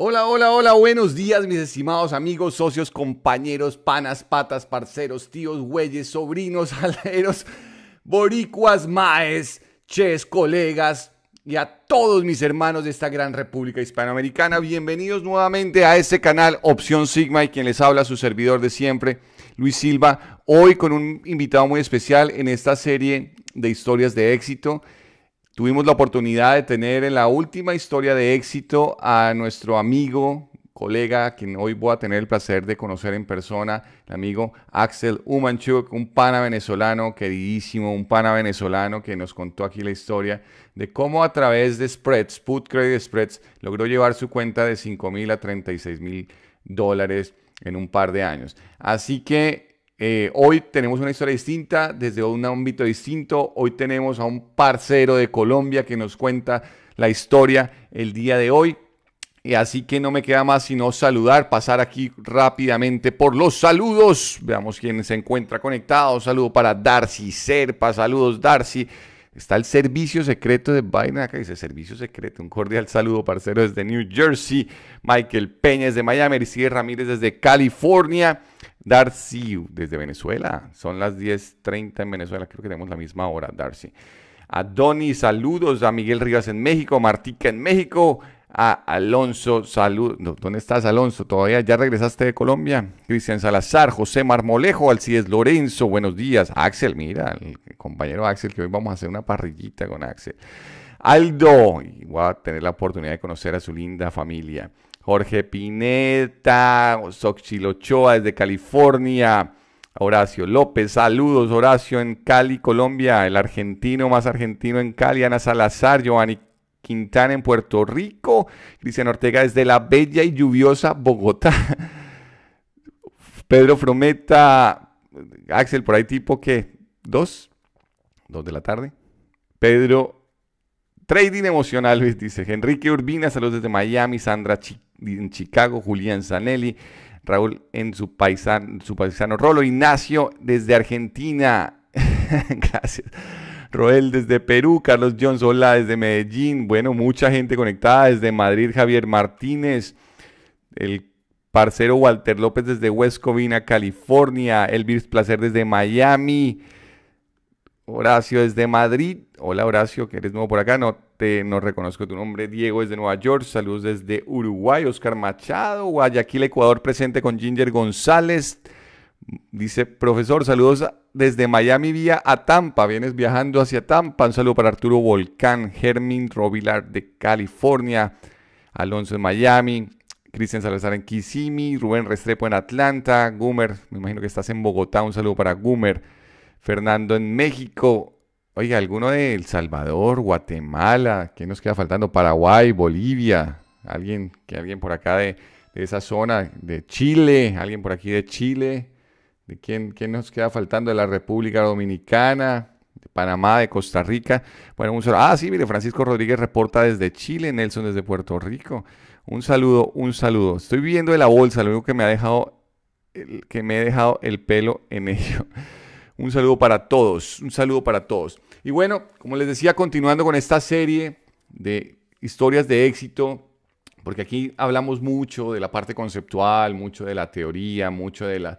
Hola, hola, hola, buenos días mis estimados amigos, socios, compañeros, panas, patas, parceros, tíos, güeyes, sobrinos, aleros, boricuas, maes, ches, colegas y a todos mis hermanos de esta gran república hispanoamericana. Bienvenidos nuevamente a este canal Opción Sigma y quien les habla su servidor de siempre, Luis Silva, hoy con un invitado muy especial en esta serie de historias de éxito Tuvimos la oportunidad de tener en la última historia de éxito a nuestro amigo, colega, quien hoy voy a tener el placer de conocer en persona, el amigo Axel Umanchuk, un pana venezolano queridísimo, un pana venezolano que nos contó aquí la historia de cómo a través de spreads, put credit spreads, logró llevar su cuenta de 5 mil a 36 mil dólares en un par de años. Así que eh, hoy tenemos una historia distinta, desde un ámbito distinto. Hoy tenemos a un parcero de Colombia que nos cuenta la historia el día de hoy. Y así que no me queda más sino saludar, pasar aquí rápidamente por los saludos. Veamos quién se encuentra conectado. saludo para Darcy Serpa. Saludos, Darcy. Está el servicio secreto de Biden. Acá dice servicio secreto. Un cordial saludo, parcero, desde New Jersey. Michael Peña desde Miami. Isidre Ramírez desde California. Darcy desde Venezuela. Son las 10.30 en Venezuela, creo que tenemos la misma hora, Darcy. A Donny, saludos. A Miguel Rivas en México, Martica en México. A Alonso, saludos. ¿Dónde estás, Alonso? ¿Todavía ya regresaste de Colombia? Cristian Salazar, José Marmolejo, Alcides Lorenzo, buenos días. Axel, mira, el compañero Axel, que hoy vamos a hacer una parrillita con Axel. Aldo, voy a tener la oportunidad de conocer a su linda familia. Jorge Pineta, Soxilochoa desde California, Horacio López, saludos Horacio en Cali, Colombia, el argentino más argentino en Cali, Ana Salazar, Giovanni Quintana en Puerto Rico, Cristian Ortega desde la bella y lluviosa Bogotá, Pedro Frometa, Axel, por ahí tipo que dos, dos de la tarde, Pedro Trading emocional, Luis dice. Enrique Urbina, saludos desde Miami. Sandra en Chicago. Julián Zanelli. Raúl en su, paisan, su paisano Rolo. Ignacio desde Argentina. Gracias. Roel desde Perú, Carlos John hola desde Medellín, bueno, mucha gente conectada desde Madrid, Javier Martínez, el parcero Walter López desde West Covina, California, Elvis Placer desde Miami, Horacio desde Madrid. Hola Horacio, que eres nuevo por acá. No te no reconozco tu nombre. Diego desde Nueva York. Saludos desde Uruguay. Oscar Machado, Guayaquil, Ecuador, presente con Ginger González. Dice, profesor, saludos desde Miami vía a Tampa. Vienes viajando hacia Tampa. Un saludo para Arturo Volcán, Germín Robilar de California, Alonso en Miami, Cristian Salazar en Kissimmee, Rubén Restrepo en Atlanta, Gumer, me imagino que estás en Bogotá. Un saludo para Gumer. Fernando en México. Oiga, alguno de El Salvador, Guatemala, ¿qué nos queda faltando? Paraguay, Bolivia, alguien, que alguien por acá de, esa zona, de Chile, alguien por aquí de Chile, de quién, quién nos queda faltando de la República Dominicana, de Panamá, de Costa Rica. Bueno, un Ah, sí, mire, Francisco Rodríguez reporta desde Chile, Nelson desde Puerto Rico. Un saludo, un saludo. Estoy viendo de la bolsa, lo único que me ha dejado, el, que me he dejado el pelo en ello. Un saludo para todos, un saludo para todos. Y bueno, como les decía, continuando con esta serie de historias de éxito, porque aquí hablamos mucho de la parte conceptual, mucho de la teoría, mucho de,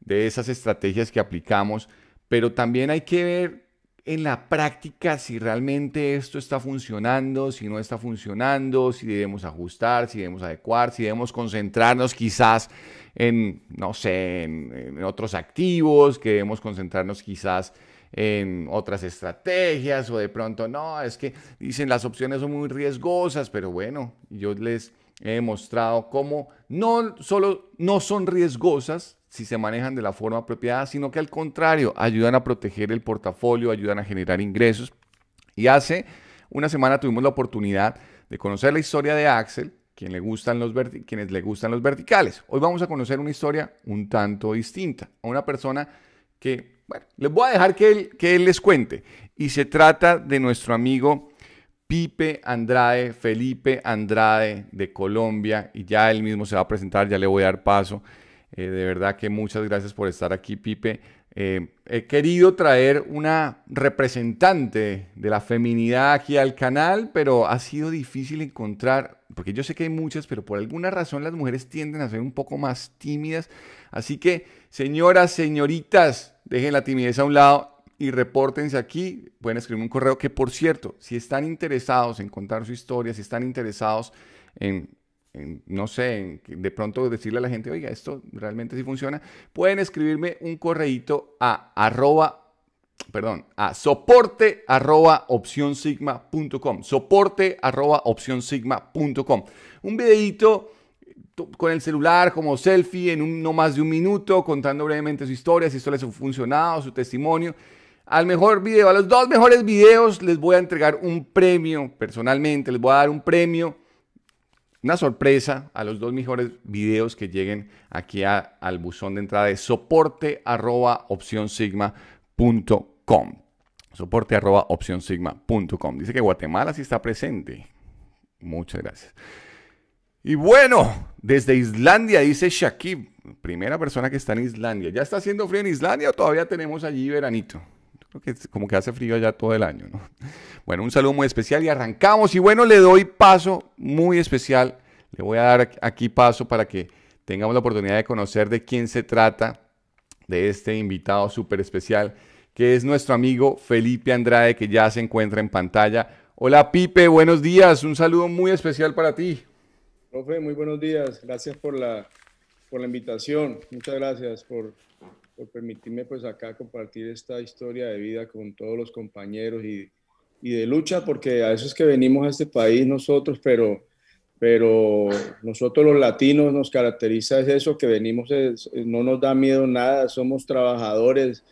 de esas estrategias que aplicamos, pero también hay que ver en la práctica si realmente esto está funcionando, si no está funcionando, si debemos ajustar, si debemos adecuar, si debemos concentrarnos quizás en, no sé, en, otros activos, que debemos concentrarnos quizás en otras estrategias o de pronto, no, es que dicen las opciones son muy riesgosas, pero bueno, yo les he mostrado cómo no solo no son riesgosas si se manejan de la forma apropiada, sino que al contrario, ayudan a proteger el portafolio, ayudan a generar ingresos. Y hace una semana tuvimos la oportunidad de conocer la historia de Axel, le gustan los quienes le gustan los verticales. Hoy vamos a conocer una historia un tanto distinta, a una persona que, bueno, les voy a dejar que él, que él les cuente. Y se trata de nuestro amigo Pipe Andrade, Felipe Andrade de Colombia, y ya él mismo se va a presentar, ya le voy a dar paso. Eh, de verdad que muchas gracias por estar aquí, Pipe. Eh, he querido traer una representante de la feminidad aquí al canal, pero ha sido difícil encontrar, porque yo sé que hay muchas, pero por alguna razón las mujeres tienden a ser un poco más tímidas. Así que, señoras, señoritas, dejen la timidez a un lado y repórtense aquí. Pueden escribir un correo que, por cierto, si están interesados en contar su historia, si están interesados en no sé, de pronto decirle a la gente, oiga, esto realmente sí funciona, pueden escribirme un correíto a arroba, perdón, a soporte arroba opción soporte arroba opción Un videíto con el celular como selfie en no más de un minuto, contando brevemente su historia, si esto les ha funcionado, su testimonio. Al mejor video, a los dos mejores videos les voy a entregar un premio personalmente, les voy a dar un premio una sorpresa a los dos mejores videos que lleguen aquí al buzón de entrada de soporte arroba opción Soporte arroba opción Dice que Guatemala sí está presente. Muchas gracias. Y bueno, desde Islandia dice Shakib, primera persona que está en Islandia. ¿Ya está haciendo frío en Islandia o todavía tenemos allí veranito? como que hace frío allá todo el año, ¿no? Bueno, un saludo muy especial y arrancamos. Y bueno, le doy paso muy especial. Le voy a dar aquí paso para que tengamos la oportunidad de conocer de quién se trata, de este invitado súper especial, que es nuestro amigo Felipe Andrade, que ya se encuentra en pantalla. Hola Pipe, buenos días. Un saludo muy especial para ti. Profe, muy buenos días. Gracias por por la invitación. Muchas gracias por, por permitirme pues acá compartir esta historia de vida con todos los compañeros y, de lucha, porque a eso es que venimos a este país nosotros, pero, pero nosotros los latinos nos caracteriza es eso, que venimos, no nos da miedo nada, somos trabajadores,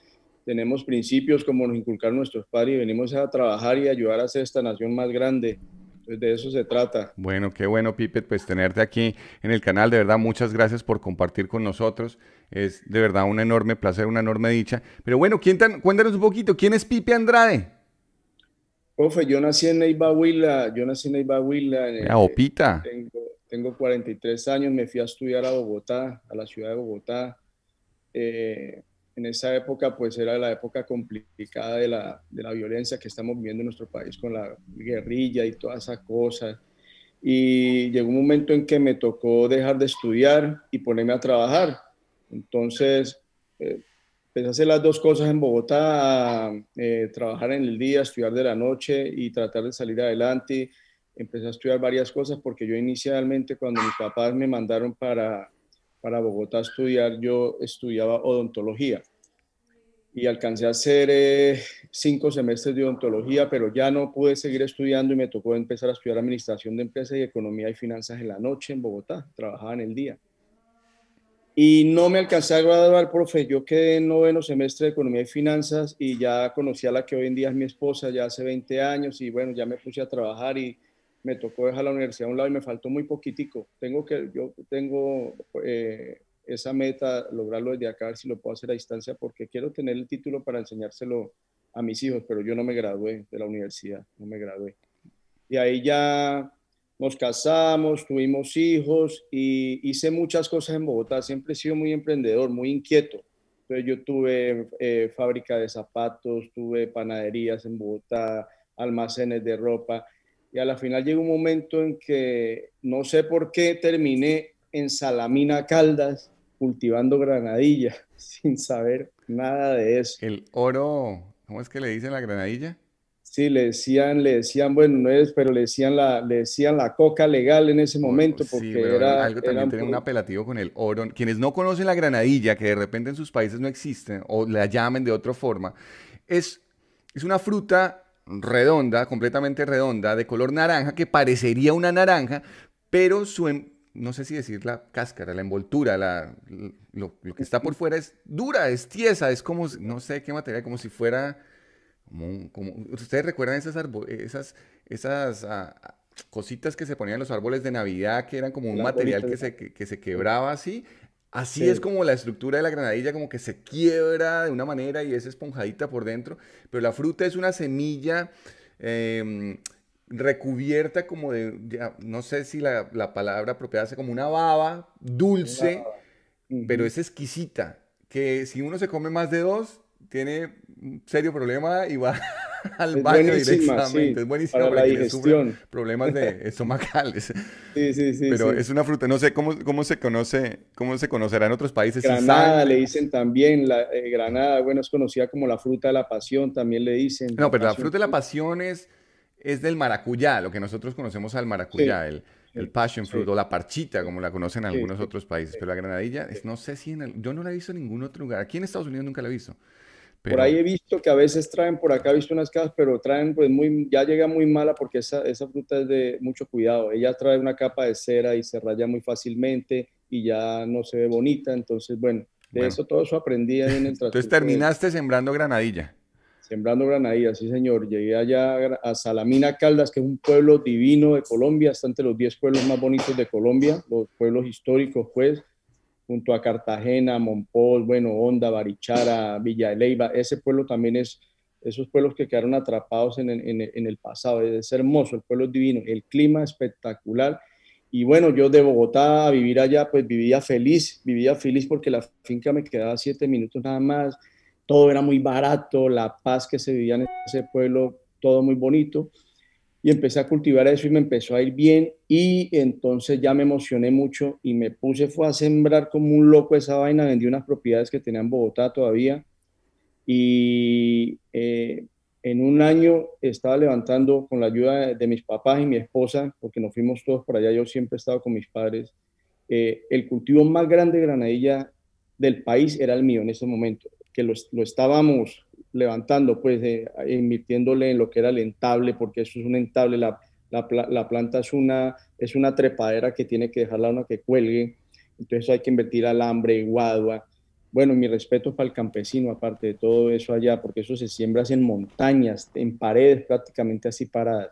tenemos principios como nos inculcaron nuestros padres y venimos a trabajar y ayudar a hacer esta nación más grande de eso se trata. Bueno, qué bueno, Pipe, pues tenerte aquí en el canal. De verdad, muchas gracias por compartir con nosotros. Es de verdad un enorme placer, una enorme dicha. Pero bueno, cuéntanos un poquito, ¿quién es Pipe Andrade? Profe, yo nací en Neiva Huila, yo nací en Neiva Huila. En Opita. Tengo, tengo, 43 años, me fui a estudiar a Bogotá, a la ciudad de Bogotá. Eh, en esa época pues era la época complicada de la, de la violencia que estamos viviendo en nuestro país con la guerrilla y todas esas cosas. Y llegó un momento en que me tocó dejar de estudiar y ponerme a trabajar. Entonces, eh, empecé a hacer las dos cosas en Bogotá, eh, trabajar en el día, estudiar de la noche y tratar de salir adelante. Empecé a estudiar varias cosas porque yo inicialmente cuando mis papás me mandaron para, para Bogotá a estudiar, yo estudiaba odontología y alcancé a hacer eh, cinco semestres de odontología, pero ya no pude seguir estudiando y me tocó empezar a estudiar administración de empresas y economía y finanzas en la noche en Bogotá, trabajaba en el día. Y no me alcancé a graduar, profe, yo quedé en noveno semestre de economía y finanzas y ya conocí a la que hoy en día es mi esposa, ya hace 20 años y bueno, ya me puse a trabajar y me tocó dejar la universidad a un lado y me faltó muy poquitico. Tengo que, yo tengo... Eh, esa meta, lograrlo desde acá, a ver si lo puedo hacer a distancia, porque quiero tener el título para enseñárselo a mis hijos, pero yo no me gradué de la universidad, no me gradué. Y ahí ya nos casamos, tuvimos hijos y hice muchas cosas en Bogotá. Siempre he sido muy emprendedor, muy inquieto. Entonces yo tuve eh, fábrica de zapatos, tuve panaderías en Bogotá, almacenes de ropa. Y a la final llegó un momento en que no sé por qué terminé en Salamina Caldas cultivando granadilla sin saber nada de eso. El oro, ¿cómo es que le dicen la granadilla? Sí, le decían, le decían, bueno, no es, pero le decían la, decían la coca legal en ese oh, momento porque sí, era algo también tiene un apelativo con el oro. Quienes no conocen la granadilla, que de repente en sus países no existen o la llamen de otra forma, es es una fruta redonda, completamente redonda, de color naranja que parecería una naranja, pero su, em, no sé si decir la cáscara, la envoltura, la, lo, que está por fuera es dura, es tiesa, es como, no sé qué material, como si fuera, como, ustedes recuerdan esas, esas, esas ah, cositas que se ponían en los árboles de Navidad, que eran como un material que se, se, quebraba así. Así es como la estructura de la granadilla, como que se quiebra de una manera y es esponjadita por dentro, pero la fruta es una semilla... Em, recubierta como de, ah, no sé si la, la palabra apropiada hace como una baba dulce, pero es exquisita, que si uno se come más de dos, tiene un serio problema y va al baño directamente. es buenísimo para, la problemas de estomacales. sí, sí, sí. Pero es una fruta, no sé cómo, cómo se conoce, cómo se conocerá en otros países. Granada le dicen también, la, eh, granada, bueno, es conocida como la fruta de la pasión, también le dicen. No, pero la fruta de la pasión es es del maracuyá, lo que nosotros conocemos al maracuyá, el, el, passion fruit o la parchita, como la conocen en algunos otros países. Pero la granadilla, es, no sé si en el, yo no la he visto en ningún otro lugar. Aquí en Estados Unidos nunca la he visto. Pero... Por ahí he visto que a veces traen, por acá he visto unas cajas, pero traen, pues muy, ya llega muy mala porque esa, fruta es de mucho cuidado. Ella trae una capa de cera y se raya muy fácilmente y ya no se ve bonita. Entonces, bueno, de eso todo eso aprendí ahí en el Entonces terminaste sembrando granadilla. Sembrando Granadilla, sí señor. Llegué allá a Salamina Caldas, que es un pueblo divino de Colombia, está entre los 10 pueblos más bonitos de Colombia, los pueblos históricos, pues, junto a Cartagena, Monpol, bueno, Honda, Barichara, Villa de Leyva. Ese pueblo también es, esos pueblos que quedaron atrapados en, en el pasado. Es hermoso, el pueblo es divino, el clima espectacular. Y bueno, yo de Bogotá a vivir allá, pues vivía feliz, vivía feliz porque la finca me quedaba siete minutos nada más, todo era muy barato, la paz que se vivía en ese pueblo, todo muy bonito. Y empecé a cultivar eso y me empezó a ir bien y entonces ya me emocioné mucho y me puse, fue a sembrar como un loco esa vaina, vendí unas propiedades que tenía en Bogotá todavía y eh, en un año estaba levantando con la ayuda de, mis papás y mi esposa, porque nos fuimos todos por allá, yo siempre he estado con mis padres, eh, el cultivo más grande de granadilla del país era el mío en ese momento que lo, lo estábamos levantando, pues invirtiéndole en lo que era el entable, porque eso es un entable, la, planta es una, es una trepadera que tiene que dejarla una que cuelgue, entonces hay que invertir alambre, guadua. Bueno, mi respeto para el campesino, aparte de todo eso allá, porque eso se siembra en montañas, en paredes prácticamente así para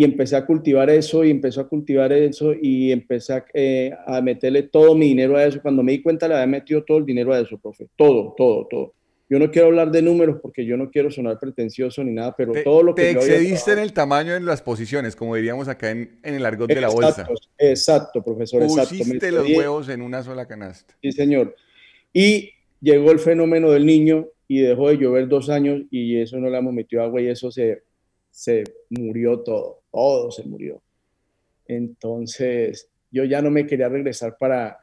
y empecé a cultivar eso y empecé a cultivar eso y empecé eh, a, meterle todo mi dinero a eso. Cuando me di cuenta le había metido todo el dinero a eso, profe. Todo, todo, todo. Yo no quiero hablar de números porque yo no quiero sonar pretencioso ni nada, pero todo lo que... Te excediste en el tamaño en las posiciones, como diríamos acá en, el argot de la bolsa. Exacto, profesor. Pusiste los huevos en una sola canasta. Sí, señor. Y llegó el fenómeno del niño y dejó de llover dos años y eso no le hemos metido agua y eso se, se murió todo todo se murió. Entonces, yo ya no me quería regresar para,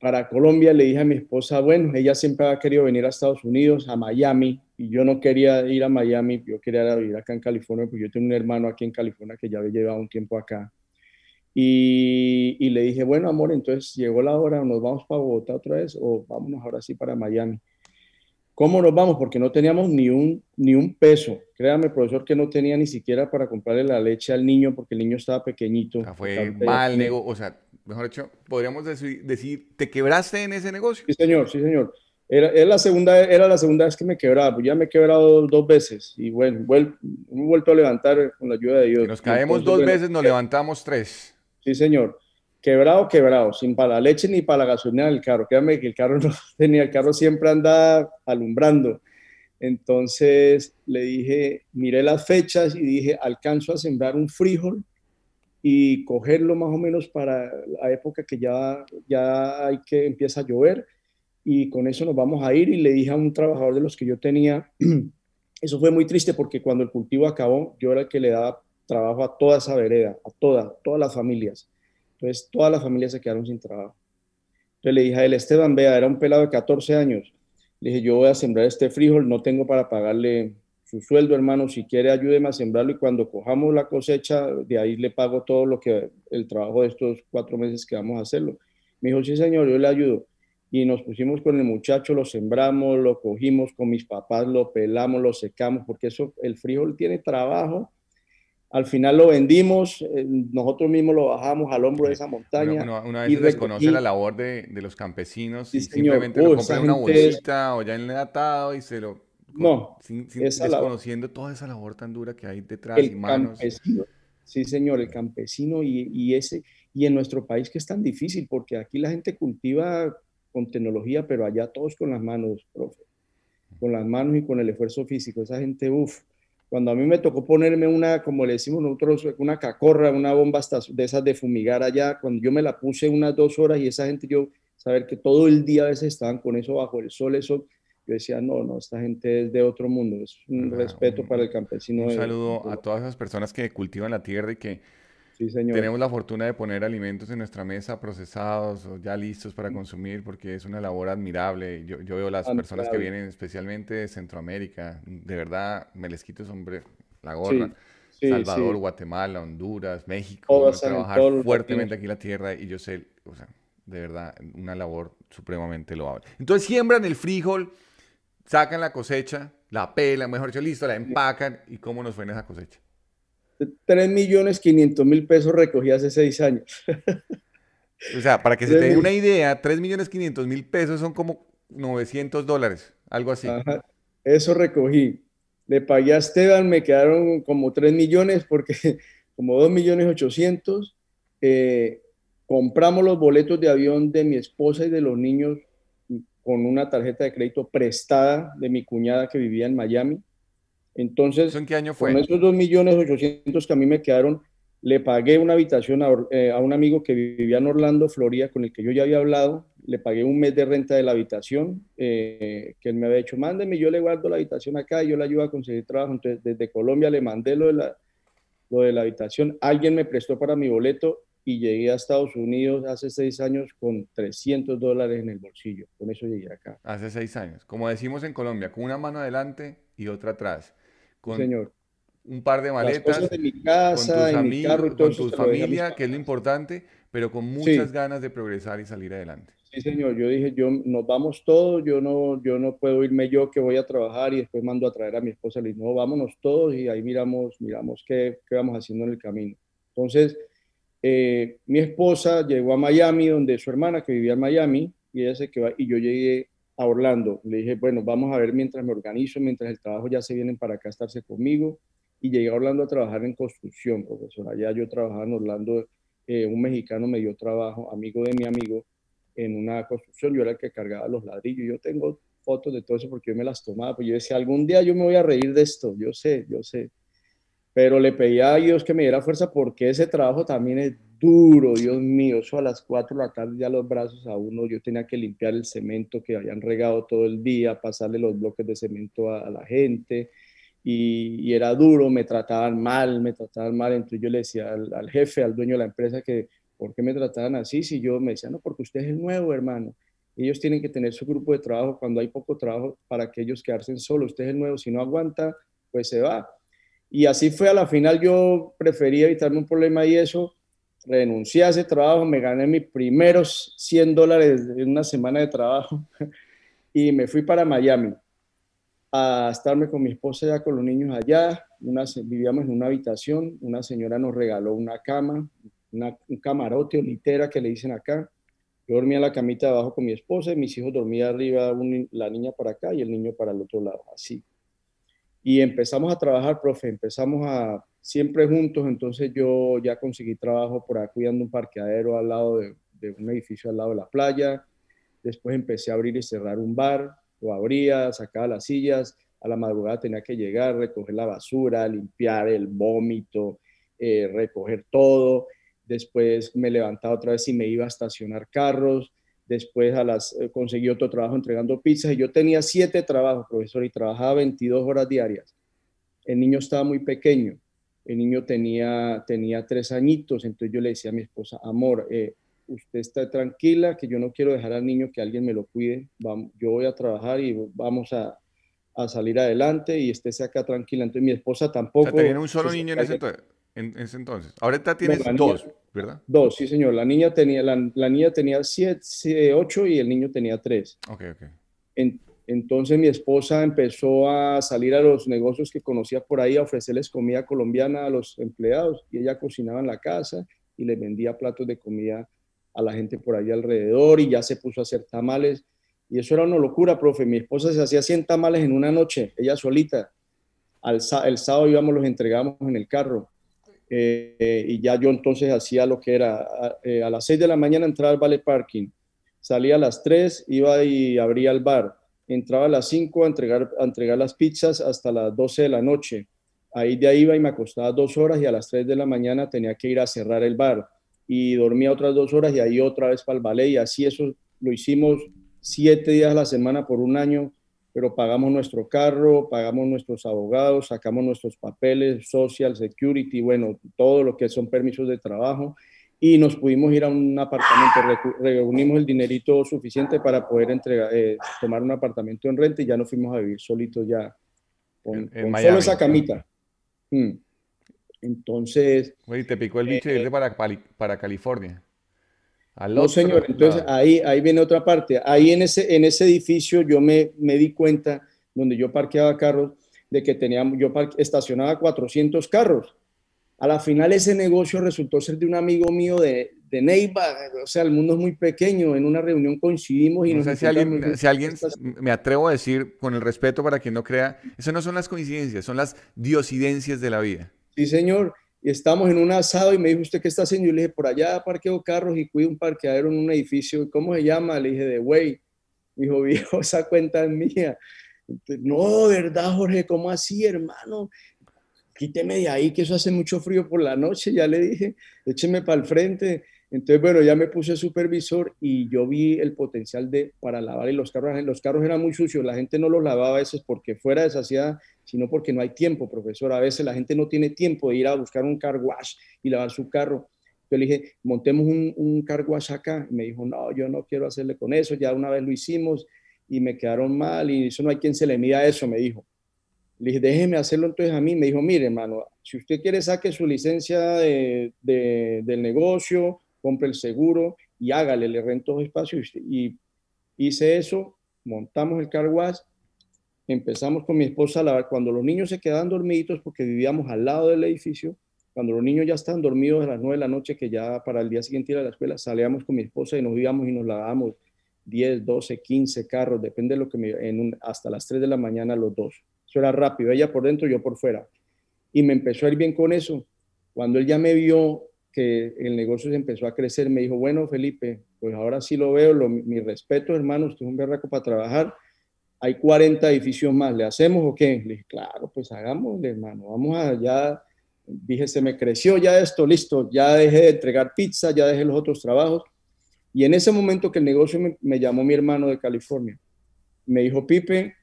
para Colombia. Le dije a mi esposa, bueno, ella siempre ha querido venir a Estados Unidos, a Miami, y yo no quería ir a Miami, yo quería vivir acá en California, porque yo tengo un hermano aquí en California que ya había llevado un tiempo acá. Y, y le dije, bueno, amor, entonces llegó la hora, nos vamos para Bogotá otra vez o vámonos ahora sí para Miami. ¿Cómo nos vamos? Porque no teníamos ni un, ni un peso. Créame, profesor, que no tenía ni siquiera para comprarle la leche al niño porque el niño estaba pequeñito. O sea, fue mal negocio. O sea, mejor dicho, podríamos decir, ¿te quebraste en ese negocio? Sí, señor, sí, señor. Era, la, segunda, era la segunda vez que me quebraba, pues ya me he quebrado dos veces y bueno, me he vuelto a levantar con la ayuda de Dios. nos caemos dos veces, nos eh, levantamos tres. Sí, señor quebrado, quebrado, sin para la leche ni para la gasolina del carro. Quédame que el carro no tenía, el carro siempre anda alumbrando. Entonces le dije, miré las fechas y dije, alcanzo a sembrar un frijol y cogerlo más o menos para la época que ya, ya hay que empieza a llover y con eso nos vamos a ir. Y le dije a un trabajador de los que yo tenía, eso fue muy triste porque cuando el cultivo acabó, yo era el que le daba trabajo a toda esa vereda, a todas, todas las familias. Entonces, todas las familias se quedaron sin trabajo. Entonces le dije a él, Esteban, vea, era un pelado de 14 años. Le dije, yo voy a sembrar este frijol, no tengo para pagarle su sueldo, hermano, si quiere ayúdeme a sembrarlo y cuando cojamos la cosecha, de ahí le pago todo lo que, el trabajo de estos cuatro meses que vamos a hacerlo. Me dijo, sí señor, yo le ayudo. Y nos pusimos con el muchacho, lo sembramos, lo cogimos con mis papás, lo pelamos, lo secamos, porque eso, el frijol tiene trabajo al final lo vendimos, eh, nosotros mismos lo bajamos al hombro de esa montaña. Una vez y desconoce la labor de, los campesinos y simplemente lo en una bolsita o ya en atado y se lo... No, desconociendo toda esa labor tan dura que hay detrás. y manos. sí señor, el campesino y, y, ese, y en nuestro país que es tan difícil porque aquí la gente cultiva con tecnología, pero allá todos con las manos, profe, con las manos y con el esfuerzo físico. Esa gente, uff, cuando a mí me tocó ponerme una, como le decimos nosotros, una cacorra, una bomba de esas de fumigar allá, cuando yo me la puse unas dos horas y esa gente, yo, saber que todo el día a veces estaban con eso bajo el sol, eso, yo decía, no, no, esta gente es de otro mundo, es un respeto para el campesino. Un saludo a todas esas personas que cultivan la tierra y que tenemos la fortuna de poner alimentos en nuestra mesa procesados o ya listos para consumir porque es una labor admirable. Yo, yo veo las personas que vienen especialmente de Centroamérica, de verdad me les quito sombre, la gorra. Salvador, Guatemala, Honduras, México, trabajar fuertemente aquí la tierra y yo sé, de verdad, una labor supremamente loable. Entonces siembran el frijol, sacan la cosecha, la pelan, mejor dicho, listo, la empacan y cómo nos fue en esa cosecha. 3 millones 500 mil pesos recogí hace seis años. o sea, para que se tenga una idea, 3 millones 500 mil pesos son como 900 dólares, algo así. Eso recogí. Le pagué a Esteban, me quedaron como 3 millones porque como dos millones 800. Eh, compramos los boletos de avión de mi esposa y de los niños con una tarjeta de crédito prestada de mi cuñada que vivía en Miami. Entonces, ¿En qué año fue? con esos 2.800.000 que a mí me quedaron, le pagué una habitación eh, a, un amigo que vivía en Orlando, Florida, con el que yo ya había hablado, le pagué un mes de renta de la habitación, eh, que él me había dicho, mándeme, yo le guardo la habitación acá, y yo le ayudo a conseguir trabajo. Entonces, desde Colombia le mandé lo de la, lo de la habitación, alguien me prestó para mi boleto y llegué a Estados Unidos hace seis años con 300 dólares en el bolsillo. Con eso llegué acá. Hace seis años. Como decimos en Colombia, con una mano adelante y otra atrás con señor. un par de maletas, de mi casa, con tus tu familia, que es lo importante, pero con muchas ganas de progresar y salir adelante. Sí, señor, yo dije, yo nos vamos todos, yo no, yo no puedo irme yo que voy a trabajar y después mando a traer a mi esposa, le no, vámonos todos y ahí miramos, miramos qué, qué vamos haciendo en el camino. Entonces, eh, mi esposa llegó a Miami, donde su hermana que vivía en Miami, y ella se quedó, y yo llegué a Orlando. Le dije, bueno, vamos a ver mientras me organizo, mientras el trabajo ya se vienen para acá a estarse conmigo. Y llegué a Orlando a trabajar en construcción, profesor. Allá yo trabajaba en Orlando, eh, un mexicano me dio trabajo, amigo de mi amigo, en una construcción. Yo era el que cargaba los ladrillos. Yo tengo fotos de todo eso porque yo me las tomaba. Pues yo decía, algún día yo me voy a reír de esto. Yo sé, yo sé pero le pedía a Dios que me diera fuerza porque ese trabajo también es duro, Dios mío, eso a las 4 de la tarde ya los brazos a uno, yo tenía que limpiar el cemento que habían regado todo el día, pasarle los bloques de cemento a, la gente y, era duro, me trataban mal, me trataban mal, entonces yo le decía al, jefe, al dueño de la empresa que por qué me trataban así, si yo me decía, no, porque usted es el nuevo hermano, ellos tienen que tener su grupo de trabajo cuando hay poco trabajo para que ellos quedarse solos, usted es el nuevo, si no aguanta, pues se va y así fue, a la final yo preferí evitarme un problema y eso, renuncié a ese trabajo, me gané mis primeros 100 dólares en una semana de trabajo y me fui para Miami a estarme con mi esposa ya con los niños allá. Una, vivíamos en una habitación, una señora nos regaló una cama, un camarote o litera que le dicen acá. Yo dormía en la camita abajo con mi esposa y mis hijos dormían arriba, la niña para acá y el niño para el otro lado, así y empezamos a trabajar, profe, empezamos a siempre juntos, entonces yo ya conseguí trabajo por acá cuidando un parqueadero al lado de, un edificio al lado de la playa, después empecé a abrir y cerrar un bar, lo abría, sacaba las sillas, a la madrugada tenía que llegar, recoger la basura, limpiar el vómito, eh, recoger todo, después me levantaba otra vez y me iba a estacionar carros, después a las, eh, conseguí otro trabajo entregando pizzas y yo tenía siete trabajos, profesor, y trabajaba 22 horas diarias. El niño estaba muy pequeño, el niño tenía, tenía tres añitos, entonces yo le decía a mi esposa, amor, eh, usted está tranquila, que yo no quiero dejar al niño que alguien me lo cuide, yo voy a trabajar y vamos a, salir adelante y estése acá tranquila. Entonces mi esposa tampoco... un solo niño en ese entonces? en ese entonces. Ahorita tienes dos, ¿verdad? Dos, sí, señor. La niña tenía, la, niña tenía siete, ocho y el niño tenía tres. Ok, ok. entonces mi esposa empezó a salir a los negocios que conocía por ahí, a ofrecerles comida colombiana a los empleados y ella cocinaba en la casa y le vendía platos de comida a la gente por ahí alrededor y ya se puso a hacer tamales. Y eso era una locura, profe. Mi esposa se hacía 100 tamales en una noche, ella solita. Al, el sábado íbamos, los entregábamos en el carro. Eh, y ya yo entonces hacía lo que era, a, eh, las 6 de la mañana entraba al ballet parking, salía a las 3, iba y abría el bar, entraba a las 5 a entregar, entregar las pizzas hasta las 12 de la noche, ahí de ahí iba y me acostaba dos horas y a las 3 de la mañana tenía que ir a cerrar el bar y dormía otras dos horas y ahí otra vez para el ballet y así eso lo hicimos siete días a la semana por un año pero pagamos nuestro carro, pagamos nuestros abogados, sacamos nuestros papeles, social security, bueno, todo lo que son permisos de trabajo y nos pudimos ir a un apartamento, reunimos el dinerito suficiente para poder entregar, eh, tomar un apartamento en renta y ya nos fuimos a vivir solitos ya con, en, solo esa camita. Mm. Entonces... Oye, te picó el bicho de eh, irte eh, para California no, señor, entonces ahí, ahí viene otra parte. Ahí en ese, en ese edificio yo me, me di cuenta, donde yo parqueaba carros, de que teníamos, yo estacionaba 400 carros. A la final ese negocio resultó ser de un amigo mío de, de Neiva, o sea, el mundo es muy pequeño, en una reunión coincidimos y no nos sé si alguien, si alguien me atrevo a decir, con el respeto para quien no crea, esas no son las coincidencias, son las diosidencias de la vida. Sí, señor estamos en un asado y me dijo, ¿usted qué está haciendo? Yo le dije, por allá parqueo carros y cuido un parqueadero en un edificio. ¿Cómo se llama? Le dije, de Way. dijo, viejo, esa cuenta es mía. no, ¿verdad, Jorge? ¿Cómo así, hermano? Quíteme de ahí, que eso hace mucho frío por la noche. Ya le dije, écheme para el frente. Entonces, bueno, ya me puse supervisor y yo vi el potencial de para lavar los carros, los carros eran muy sucios, la gente no los lavaba a veces porque fuera desasiada, sino porque no hay tiempo, profesor. A veces la gente no tiene tiempo de ir a buscar un car y lavar su carro. Yo le dije, montemos un, un acá. me dijo, no, yo no quiero hacerle con eso, ya una vez lo hicimos y me quedaron mal y eso no hay quien se le mida eso, me dijo. Le dije, déjeme hacerlo entonces a mí. Me dijo, mire, hermano, si usted quiere, saque su licencia del negocio, compre el seguro y hágale, le rento espacio espacio Y, hice eso, montamos el carguas, empezamos con mi esposa a lavar. Cuando los niños se quedaban dormiditos, porque vivíamos al lado del edificio, cuando los niños ya estaban dormidos a las 9 de la noche, que ya para el día siguiente ir a la escuela, salíamos con mi esposa y nos íbamos y nos lavábamos 10, 12, 15 carros, depende de lo que me, en hasta las 3 de la mañana los dos. Eso era rápido, ella por dentro, yo por fuera. Y me empezó a ir bien con eso. Cuando él ya me vio que el negocio se empezó a crecer, me dijo, bueno, Felipe, pues ahora sí lo veo, lo, mi respeto, hermano, usted es un berraco para trabajar, hay 40 edificios más, ¿le hacemos o qué? Le dije, claro, pues hagámosle, hermano, vamos allá. Dije, se me creció ya esto, listo, ya dejé de entregar pizza, ya dejé los otros trabajos. Y en ese momento que el negocio me, llamó mi hermano de California, me dijo, Pipe,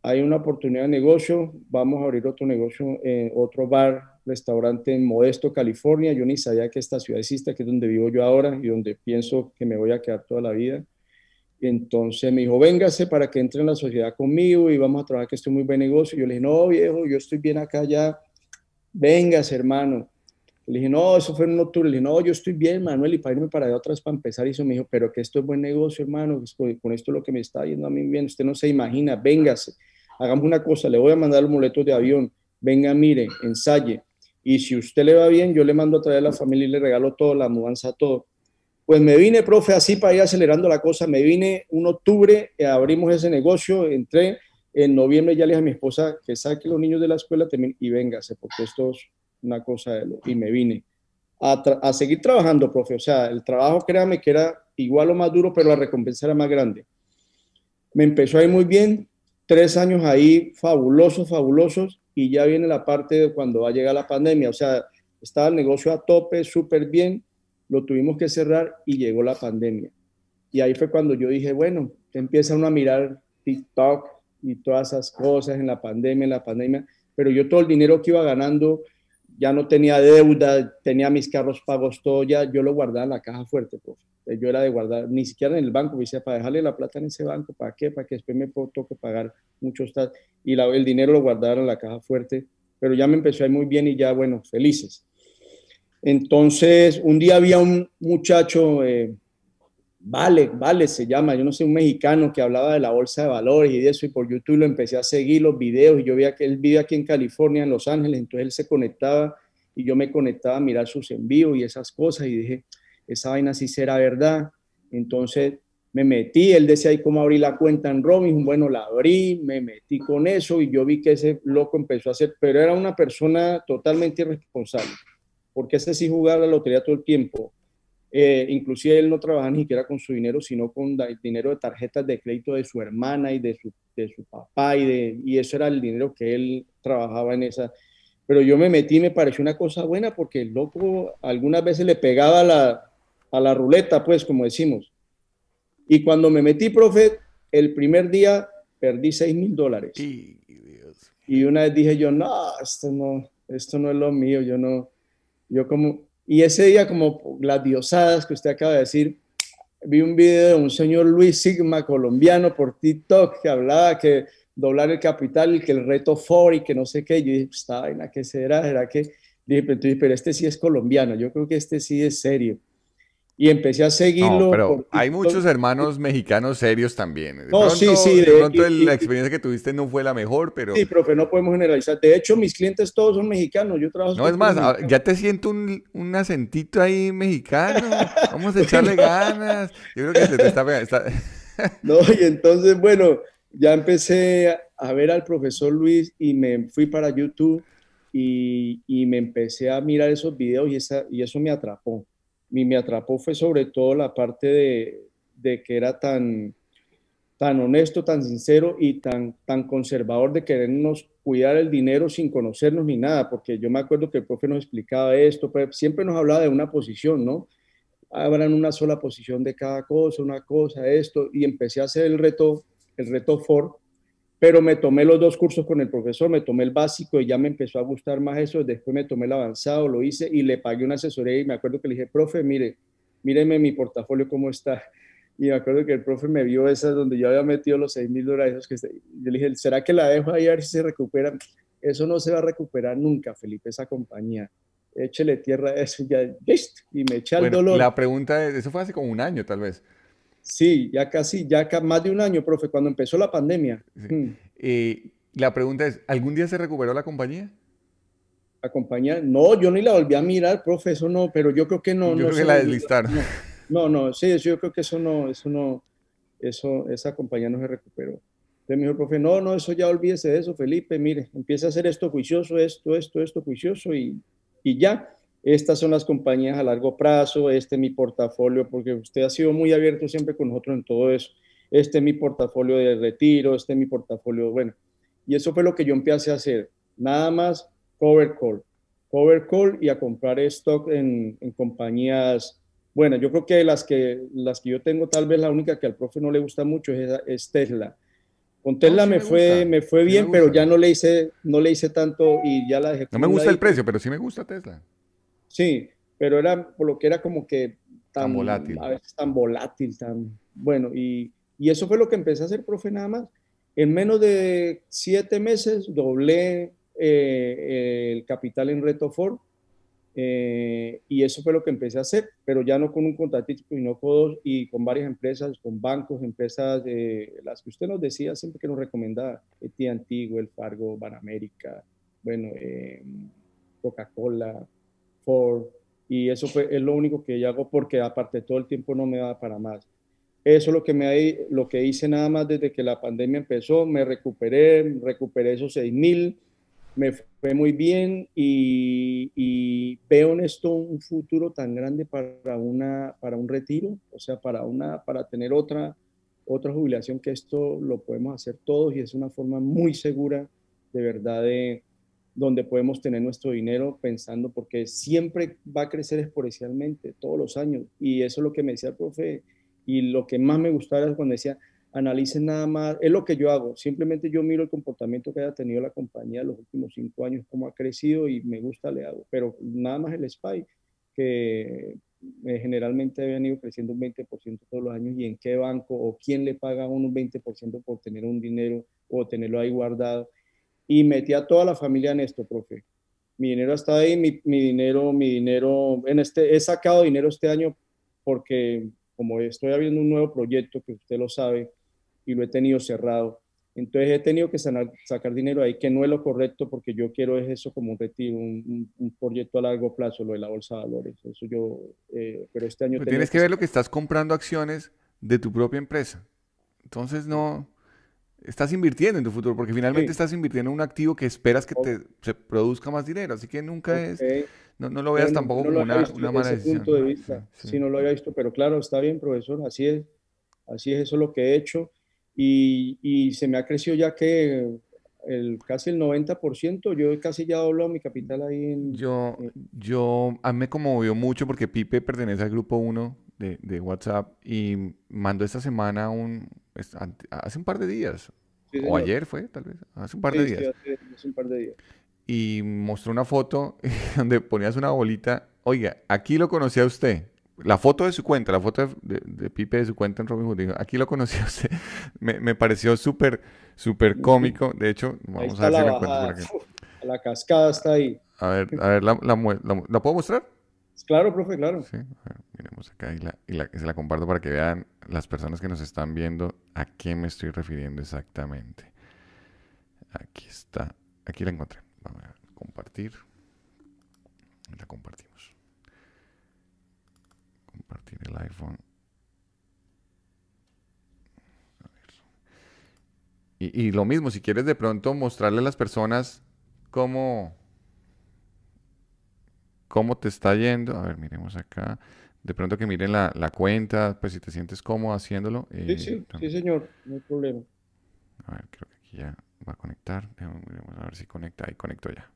hay una oportunidad de negocio, vamos a abrir otro negocio, eh, otro bar restaurante en Modesto, California. Yo ni sabía que esta ciudad existe, que es donde vivo yo ahora y donde pienso que me voy a quedar toda la vida. Entonces me dijo, véngase para que entre en la sociedad conmigo y vamos a trabajar, que esto muy buen negocio. Yo le dije, no, viejo, yo estoy bien acá ya, véngase, hermano. Le dije, no, eso fue en un octubre. Le dije, no, yo estoy bien, Manuel, y para irme para allá otras para empezar. Y eso me dijo, pero que esto es buen negocio, hermano, con esto lo que me está yendo a mí bien, usted no se imagina, véngase, hagamos una cosa, le voy a mandar los boletos de avión, venga, mire, ensaye, y si usted le va bien, yo le mando a traer a la familia y le regalo todo, la mudanza, todo. Pues me vine, profe, así para ir acelerando la cosa. Me vine un octubre, eh, abrimos ese negocio, entré. En noviembre ya le dije a mi esposa que saque los niños de la escuela y véngase, porque esto es una cosa de lo. Y me vine a, a seguir trabajando, profe. O sea, el trabajo, créame que era igual o más duro, pero la recompensa era más grande. Me empezó a ir muy bien, tres años ahí, fabulosos, fabulosos y ya viene la parte de cuando va a llegar la pandemia. O sea, estaba el negocio a tope, súper bien, lo tuvimos que cerrar y llegó la pandemia. Y ahí fue cuando yo dije, bueno, empieza uno a mirar TikTok y todas esas cosas en la pandemia, en la pandemia, pero yo todo el dinero que iba ganando ya no tenía deuda, tenía mis carros pagos, todo ya, yo lo guardaba en la caja fuerte, profe. Yo era de guardar, ni siquiera en el banco, me decía, para dejarle la plata en ese banco, ¿para qué? Para que después me toque pagar muchos Y la, el dinero lo guardaba en la caja fuerte, pero ya me empezó a muy bien y ya, bueno, felices. Entonces, un día había un muchacho, eh, Vale, Vale se llama, yo no sé, un mexicano que hablaba de la bolsa de valores y de eso, y por YouTube lo empecé a seguir los videos, y yo veía que él vive aquí en California, en Los Ángeles, entonces él se conectaba y yo me conectaba a mirar sus envíos y esas cosas, y dije, esa vaina sí será verdad. Entonces me metí, él decía ahí cómo abrir la cuenta en Robin, bueno, la abrí, me metí con eso y yo vi que ese loco empezó a hacer, pero era una persona totalmente irresponsable, porque ese sí jugaba la lotería todo el tiempo. Eh, inclusive él no trabajaba ni siquiera con su dinero, sino con el dinero de tarjetas de crédito de su hermana y de su, papá, y, de, eso era el dinero que él trabajaba en esa. Pero yo me metí y me pareció una cosa buena porque el loco algunas veces le pegaba a la, a la ruleta, pues, como decimos. Y cuando me metí, profe, el primer día perdí 6 mil dólares. Y, y una vez dije yo, no, esto no, esto no es lo mío, yo no, yo como, y ese día, como las diosadas que usted acaba de decir, vi un video de un señor Luis Sigma colombiano por TikTok que hablaba que doblar el capital y que el reto for y que no sé qué. Yo dije, ¿en pues, la ¿qué será? ¿Será que? Dije, pero este sí es colombiano, yo creo que este sí es serio y empecé a seguirlo. pero hay muchos hermanos mexicanos serios también. De pronto, sí, sí. De, pronto la experiencia que tuviste no fue la mejor, pero... Sí, profe, no podemos generalizar. De hecho, mis clientes todos son mexicanos. Yo trabajo... No, es más, ah, ya te siento un, un, acentito ahí mexicano. Vamos a echarle ganas. Yo creo que se te está... no, y entonces, bueno, ya empecé a ver al profesor Luis y me fui para YouTube y, y me empecé a mirar esos videos y, esa, y eso me atrapó. Mi me atrapó fue sobre todo la parte de, que era tan, tan honesto, tan sincero y tan, tan conservador de querernos cuidar el dinero sin conocernos ni nada, porque yo me acuerdo que el profe nos explicaba esto, pero siempre nos hablaba de una posición, ¿no? Habrán una sola posición de cada cosa, una cosa, esto, y empecé a hacer el reto, el reto Ford, pero me tomé los dos cursos con el profesor, me tomé el básico y ya me empezó a gustar más eso, después me tomé el avanzado, lo hice y le pagué una asesoría y me acuerdo que le dije, profe, mire, míreme mi portafolio cómo está. Y me acuerdo que el profe me vio esas donde yo había metido los 6 mil dólares. Que yo le dije, ¿será que la dejo ahí a ver si se recupera? Eso no se va a recuperar nunca, Felipe, esa compañía. Échele tierra a eso ya, y me echa el dolor. La pregunta es, eso fue hace como un año tal vez. Sí, ya casi, ya más de un año, profe, cuando empezó la pandemia. Mm. Eh, la pregunta es, ¿algún día se recuperó la compañía? La compañía, no, yo ni la volví a mirar, profe, eso no, pero yo creo que no. Yo no, creo que la deslistaron. No, no, sí, yo creo que eso no, eso no, eso, esa compañía no se recuperó. Entonces me dijo profe, no, no, eso ya olvídese de eso, Felipe, mire, empieza a hacer esto juicioso, esto, esto, esto juicioso y, y ya estas son las compañías a largo plazo, este es mi portafolio, porque usted ha sido muy abierto siempre con nosotros en todo eso, este es mi portafolio de retiro, este es mi portafolio, bueno, y eso fue lo que yo empecé a hacer, nada más cover call, cover call y a comprar stock en, compañías, bueno, yo creo que las, que las que yo tengo, tal vez la única que al profe no le gusta mucho es, Tesla. Con Tesla me, fue, me fue bien, pero ya no le hice, no le hice tanto y ya la dejé. No me gusta el precio, pero sí me gusta Tesla. Sí, pero era por lo que era como que tan, volátil. A veces tan volátil, tan bueno. Y, eso fue lo que empecé a hacer, profe, nada más. En menos de siete meses doblé eh, el capital en Reto Ford. Eh, y eso fue lo que empecé a hacer, pero ya no con un y sino con dos y con varias empresas, con bancos, empresas, eh, las que usted nos decía siempre que nos recomendaba, el Antiguo, El Fargo, Banamérica, bueno, Coca-Cola, y eso fue, es lo único que yo hago porque aparte todo el tiempo no me va para más. Eso es lo que, me, lo que hice nada más desde que la pandemia empezó, me recuperé, recuperé esos 6 mil, me fue muy bien y, veo en esto un futuro tan grande para, una, para un retiro, o sea, para, una, para tener otra, otra jubilación que esto lo podemos hacer todos y es una forma muy segura de verdad de, donde podemos tener nuestro dinero pensando, porque siempre va a crecer exponencialmente todos los años. Y eso es lo que me decía el profe. Y lo que más me gustaba es cuando decía, analicen nada más, es lo que yo hago, simplemente yo miro el comportamiento que haya tenido la compañía los últimos cinco años, cómo ha crecido y me gusta, le hago. Pero nada más el SPY, que eh, generalmente habían ido creciendo un 20% todos los años y en qué banco o quién le paga un 20% por tener un dinero o tenerlo ahí guardado y metí a toda la familia en esto, profe. Mi dinero está ahí, mi, dinero, mi dinero, en este, he sacado dinero este año porque como estoy abriendo un nuevo proyecto que usted lo sabe y lo he tenido cerrado, entonces he tenido que sacar dinero ahí, que no es lo correcto porque yo quiero es eso como un retiro, un, proyecto a largo plazo, lo de la bolsa de valores. Eso yo, eh, pero este año... tienes que ver lo que estás comprando acciones de tu propia empresa. Entonces no estás invirtiendo en tu futuro, porque finalmente estás invirtiendo en un activo que esperas que te se produzca más dinero, así que nunca es, no, no, lo veas tampoco no lo como una, una mala decisión. punto de vista, sí, no lo había visto, pero claro, está bien, profesor, así es, así es eso lo que he hecho, y, y, se me ha crecido ya que el, casi el 90%, yo casi ya doblado mi capital ahí en... Yo, eh. yo, a mí me conmovió mucho porque Pipe pertenece al grupo 1 de, WhatsApp y mandó esta semana un, hace un par de días, o ayer fue tal vez, hace un par de días. Y mostró una foto donde ponías una bolita, oiga, aquí lo conocía usted, la foto de su cuenta, la foto de, Pipe de su cuenta en Robinhood, aquí lo conocía usted, me, pareció súper, súper cómico. De hecho, vamos a ver la si la La cascada está ahí. A ver, a ver, la puedo mostrar? Claro, profe, claro. Sí, miremos acá y, la, se la comparto para que vean las personas que nos están viendo a qué me estoy refiriendo exactamente. Aquí está, aquí la encontré. Vamos a compartir. La compartimos. Compartir el iPhone. A ver. Y, y lo mismo, si quieres de pronto mostrarle a las personas cómo cómo te está yendo. A ver, miremos acá. De pronto que miren la, cuenta, pues si te sientes cómodo haciéndolo. sí, eh, sí, señor, no hay problema. A ver, creo que aquí ya va a conectar. a ver si conecta. Ahí conecto ya.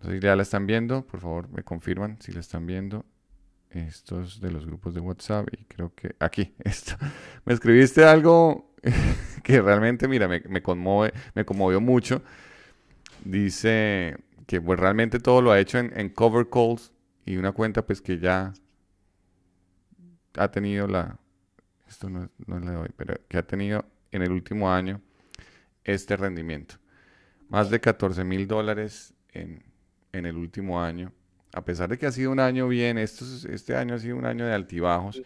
No sé si ya la están viendo. Por favor, me confirman si la están viendo. Estos de los grupos de WhatsApp. Y creo que aquí, esto. Me escribiste algo que realmente, mira, me, me me conmovió mucho. Dice que pues, realmente todo lo ha hecho en, cover calls y una cuenta pues que ya ha tenido la, esto no, no le doy, pero que ha tenido en el último año este rendimiento. Más de 14 mil dólares en, en el último año. A pesar de que ha sido un año bien, este año ha sido un año de altibajos.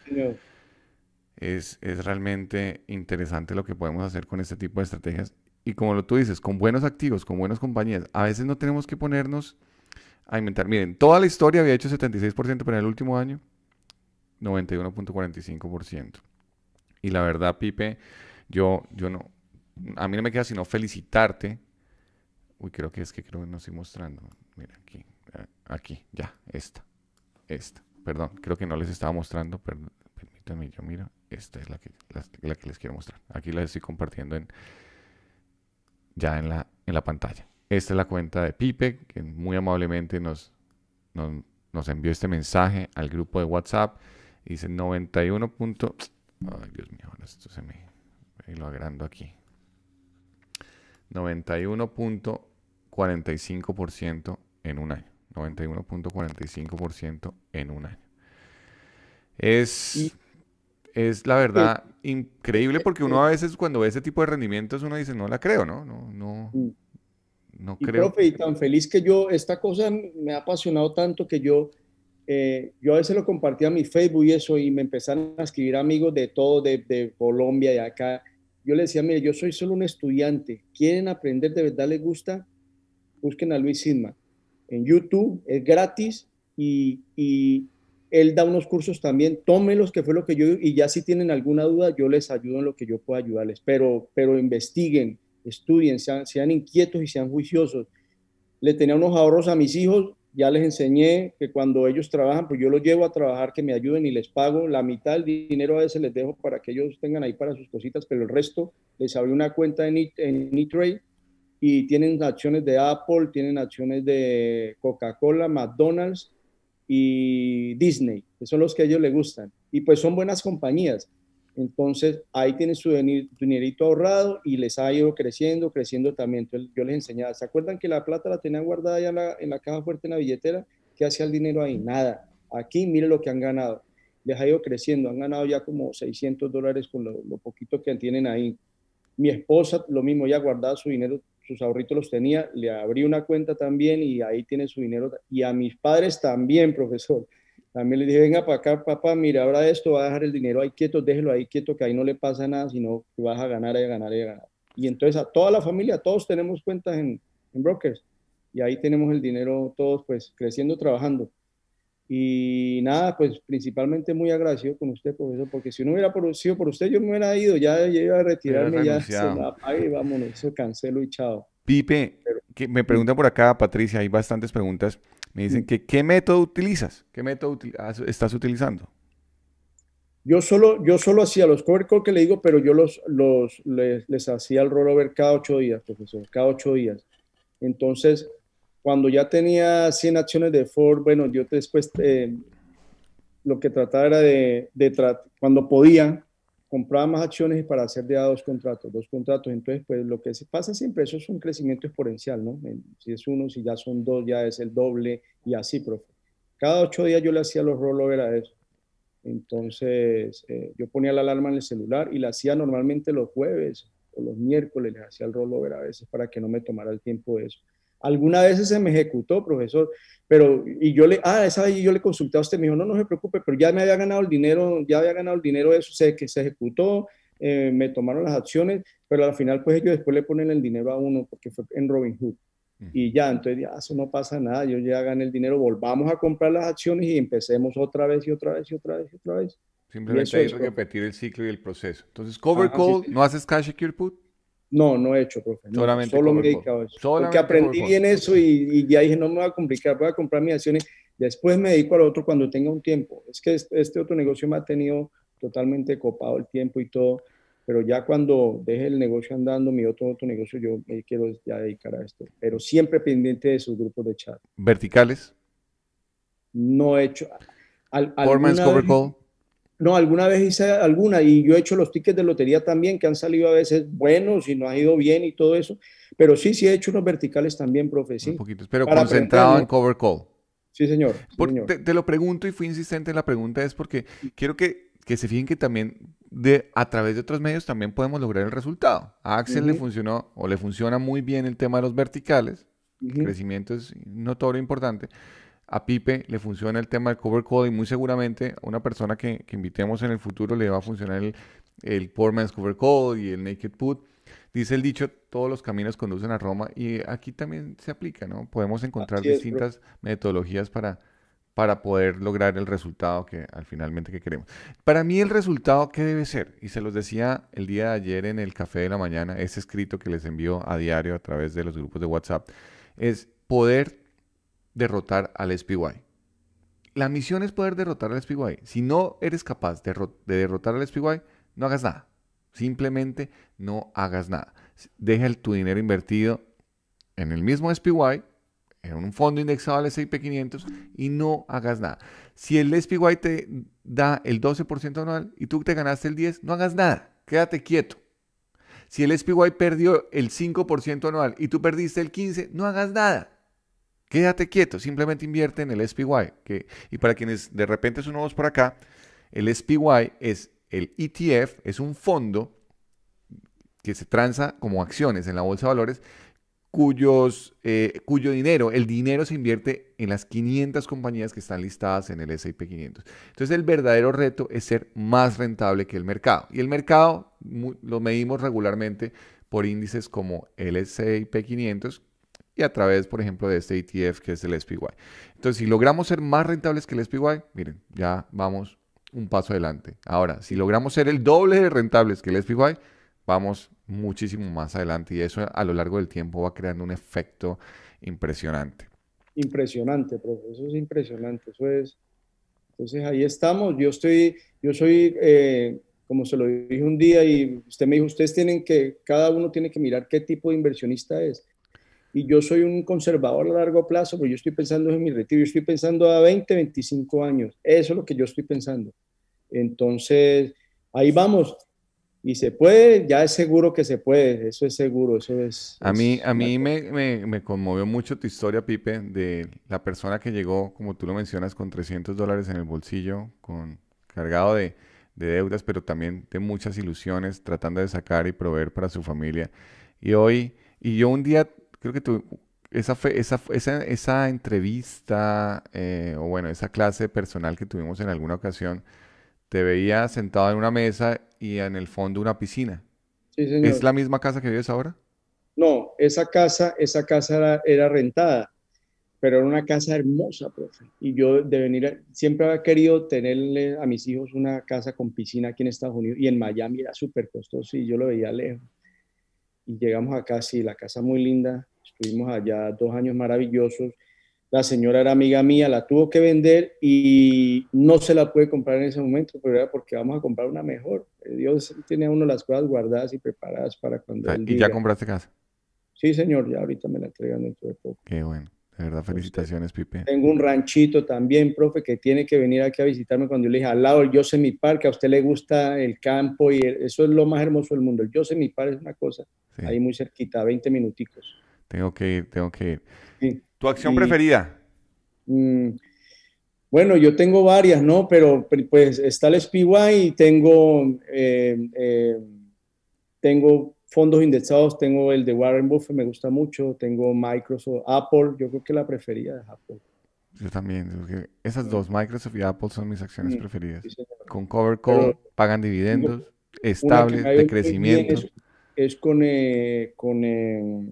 Es, es realmente interesante lo que podemos hacer con este tipo de estrategias y como lo tú dices, con buenos activos, con buenas compañías, a veces no tenemos que ponernos a inventar. Miren, toda la historia había hecho 76%, pero en el último año 91.45%. Y la verdad, Pipe, yo, yo no, a mí no me queda sino felicitarte. Uy, creo que es que creo que no estoy mostrando. Mira, aquí, eh, aquí, ya, esta, esta. Perdón, creo que no les estaba mostrando, pero permítanme, yo mira Esta es la que, la, la que les quiero mostrar. Aquí la estoy compartiendo en, ya en la, en la pantalla. Esta es la cuenta de Pipe, que muy amablemente nos, nos, nos envió este mensaje al grupo de WhatsApp. Dice 91. Punto... Ay, Dios mío, esto se me. Y lo agrando aquí. 91.45% en un año. 91.45% en un año. Es es la verdad increíble porque uno a veces cuando ve ese tipo de rendimientos uno dice, no la creo, ¿no? No, no, no creo. Profe, y tan feliz que yo, esta cosa me ha apasionado tanto que yo, eh, yo a veces lo compartía en mi Facebook y eso y me empezaron a escribir amigos de todo, de, de Colombia, y acá. Yo les decía, mire, yo soy solo un estudiante, quieren aprender, de verdad les gusta, busquen a Luis Sidman. En YouTube es gratis y él da unos cursos también, los que fue lo que yo, y ya si tienen alguna duda, yo les ayudo en lo que yo pueda ayudarles, pero, pero investiguen, estudien, sean, sean inquietos y sean juiciosos. Le tenía unos ahorros a mis hijos, ya les enseñé que cuando ellos trabajan, pues yo los llevo a trabajar, que me ayuden y les pago la mitad del dinero, a veces les dejo para que ellos tengan ahí para sus cositas, pero el resto les abrí una cuenta en E-Trade e y tienen acciones de Apple, tienen acciones de Coca-Cola, McDonald's, y Disney, que son los que a ellos les gustan. Y pues son buenas compañías. Entonces ahí tienen su dinerito ahorrado y les ha ido creciendo, creciendo también. yo les enseñaba, ¿se acuerdan que la plata la tenían guardada ya en la, caja fuerte, en la billetera? ¿Qué hacía el dinero ahí? Nada. Aquí mire lo que han ganado. Les ha ido creciendo, han ganado ya como 600 dólares con lo, poquito que tienen ahí. Mi esposa, lo mismo, ya guardado su dinero sus ahorritos los tenía, le abrí una cuenta también y ahí tiene su dinero. Y a mis padres también, profesor. También les dije, venga para acá, papá, mira, ahora esto, va a dejar el dinero ahí quieto, déjelo ahí quieto, que ahí no le pasa nada, sino que vas a ganar, a ganar, a ganar. Y entonces a toda la familia, todos tenemos cuentas en, en brokers. Y ahí tenemos el dinero todos, pues, creciendo, trabajando. Y nada, pues principalmente muy agradecido con usted, profesor, porque si no hubiera sido por usted, yo me hubiera ido, ya, iba a retirarme, ya se apague, vámonos, cancelo y chao. Pipe, que me pregunta por acá, Patricia, hay bastantes preguntas. Me dicen mm. que, ¿qué método utilizas? ¿Qué método estás utilizando? Yo solo, yo solo hacía los cover call que le digo, pero yo los, los, les, les hacía el rollover cada ocho días, profesor, cada ocho días. Entonces, cuando ya tenía 100 acciones de Ford, bueno, yo después eh, lo que trataba era de, cuando podía, compraba más acciones para hacer de a dos contratos, dos contratos. Entonces, pues lo que pasa siempre, eso es un crecimiento exponencial, ¿no? Si es uno, si ya son dos, ya es el doble y así, profe. Cada ocho días yo le hacía los rollovers a eso. Entonces, eh, yo ponía la alarma en el celular y la hacía normalmente los jueves o los miércoles, le hacía el rollover a veces para que no me tomara el tiempo de eso. Alguna vez se me ejecutó, profesor, pero, y yo le, ah, esa vez yo le consulté a usted, me dijo, no, no se preocupe, pero ya me había ganado el dinero, ya había ganado el dinero de eso, sé que se ejecutó, eh, me tomaron las acciones, pero al final pues ellos después le ponen el dinero a uno porque fue en Robin Hood. Y ya, entonces, ya, eso no pasa nada, yo ya gané el dinero, volvamos a comprar las acciones y empecemos otra vez y otra vez y otra vez y otra vez. Simplemente hay que repetir el ciclo y el proceso. Entonces, cover call, no haces cash secure put. No, no he hecho, profe. me solamente solo a eso. porque aprendí bien eso y, ya dije, no me voy a complicar, voy a comprar mis acciones. Después me dedico al otro cuando tenga un tiempo. Es que este, este otro negocio me ha tenido totalmente copado el tiempo y todo. Pero ya cuando deje el negocio andando, mi otro, otro negocio, yo me quiero ya dedicar a esto. Pero siempre pendiente de sus grupos de chat. ¿Verticales? No he hecho. Al, Cover Call. No, alguna vez hice alguna y yo he hecho los tickets de lotería también que han salido a veces buenos y no ha ido bien y todo eso. Pero sí, sí he hecho unos verticales también, profe. Un poquito, pero concentrado en cover call. Sí, señor. Te, lo pregunto y fui insistente en la pregunta es porque quiero que, que, se fijen que también de, a través de otros medios también podemos lograr el resultado. A Axel le funcionó o le funciona muy bien el tema de los verticales. El crecimiento es notorio, e importante a Pipe le funciona el tema del cover code y muy seguramente a una persona que, que invitemos en el futuro le va a funcionar el, el Poor Man's Cover code y el Naked Put. Dice el dicho, todos los caminos conducen a Roma y aquí también se aplica, ¿no? Podemos encontrar distintas metodologías para, para poder lograr el resultado que al finalmente que queremos. Para mí el resultado que debe ser, y se los decía el día de ayer en el café de la mañana, ese escrito que les envío a diario a través de los grupos de WhatsApp, es poder derrotar al SPY. La misión es poder derrotar al SPY. Si no eres capaz de, derrotar al SPY, no hagas nada. Simplemente no hagas nada. Deja tu dinero invertido en el mismo SPY, en un fondo indexado al S&P 500 y no hagas nada. Si el SPY te da el 12% anual y tú te ganaste el 10, no hagas nada, quédate quieto. Si el SPY perdió el 5% anual y tú perdiste el 15, no hagas nada, Quédate quieto, simplemente invierte en el SPY. y para quienes de repente son nuevos por acá, el SPY es el ETF, es un fondo que se transa como acciones en la bolsa de valores, eh, cuyo dinero, el dinero se invierte en las 500 compañías que están listadas en el S&P 500. Entonces el verdadero reto es ser más rentable que el mercado. Y el mercado lo medimos regularmente por índices como el S&P 500, y a través, por ejemplo, de este ETF que es el SPY. Entonces, si logramos ser más rentables que el SPY, miren, ya vamos un paso adelante. Ahora, si logramos ser el doble de rentables que el SPY, vamos muchísimo más adelante y eso a lo largo del tiempo va creando un efecto impresionante. Impresionante, profesor. eso es impresionante, eso es. Entonces ahí estamos, yo estoy, yo soy, eh, como se lo dije un día y usted me dijo, ustedes tienen que, cada uno tiene que mirar qué tipo de inversionista es y yo soy un conservador a largo plazo, porque yo estoy pensando en mi retiro, yo estoy pensando a 20, 25 años, eso es lo que yo estoy pensando. Entonces, ahí vamos. Y se puede, ya es seguro que se puede, eso es seguro, eso es... A mí, a mí me, me, conmovió mucho tu historia, Pipe, de la persona que llegó, como tú lo mencionas, con 300 dólares en el bolsillo, con, cargado de, de deudas, pero también de muchas ilusiones, tratando de sacar y proveer para su familia. Y hoy, y yo un día creo que tu, esa, fe, esa, esa, entrevista eh, o bueno, esa clase personal que tuvimos en alguna ocasión, te veía sentado en una mesa y en el fondo una piscina. ¿Es la misma casa que vives ahora? No, esa casa, esa casa era, rentada, pero era una casa hermosa, profe. Y yo de venir, siempre había querido tenerle a mis hijos una casa con piscina aquí en Estados Unidos y en Miami era súper costoso y yo lo veía lejos y llegamos acá, sí, la casa muy linda, estuvimos allá dos años maravillosos. La señora era amiga mía, la tuvo que vender y no se la pude comprar en ese momento, pero era porque vamos a comprar una mejor. Eh, Dios tiene a uno las cosas guardadas y preparadas para cuando. ¿Y ya compraste casa? Sí, señor, ya ahorita me la entregan dentro de poco. Qué bueno. De verdad, este, felicitaciones, Pipe. Tengo un ranchito también, profe, que tiene que venir aquí a visitarme cuando yo le dije, al lado sé mi Park, que a usted le gusta el campo y eso es lo más hermoso del mundo. El mi Park es una cosa, ahí muy cerquita, 20 minutitos. Tengo que ir, tengo que ir. ¿Tu acción preferida? Mm, bueno, yo tengo varias, ¿no? Pero pues está el SPY y tengo, eh, eh, tengo fondos indexados, tengo el de Warren Buffett, me gusta mucho, tengo Microsoft, Apple, yo creo que la preferida de Apple. Yo también, esas dos, Microsoft y Apple, son mis acciones mm, preferidas. con Cover Code, pagan dividendos, estables, de crecimiento. Es, con, eh, con, eh,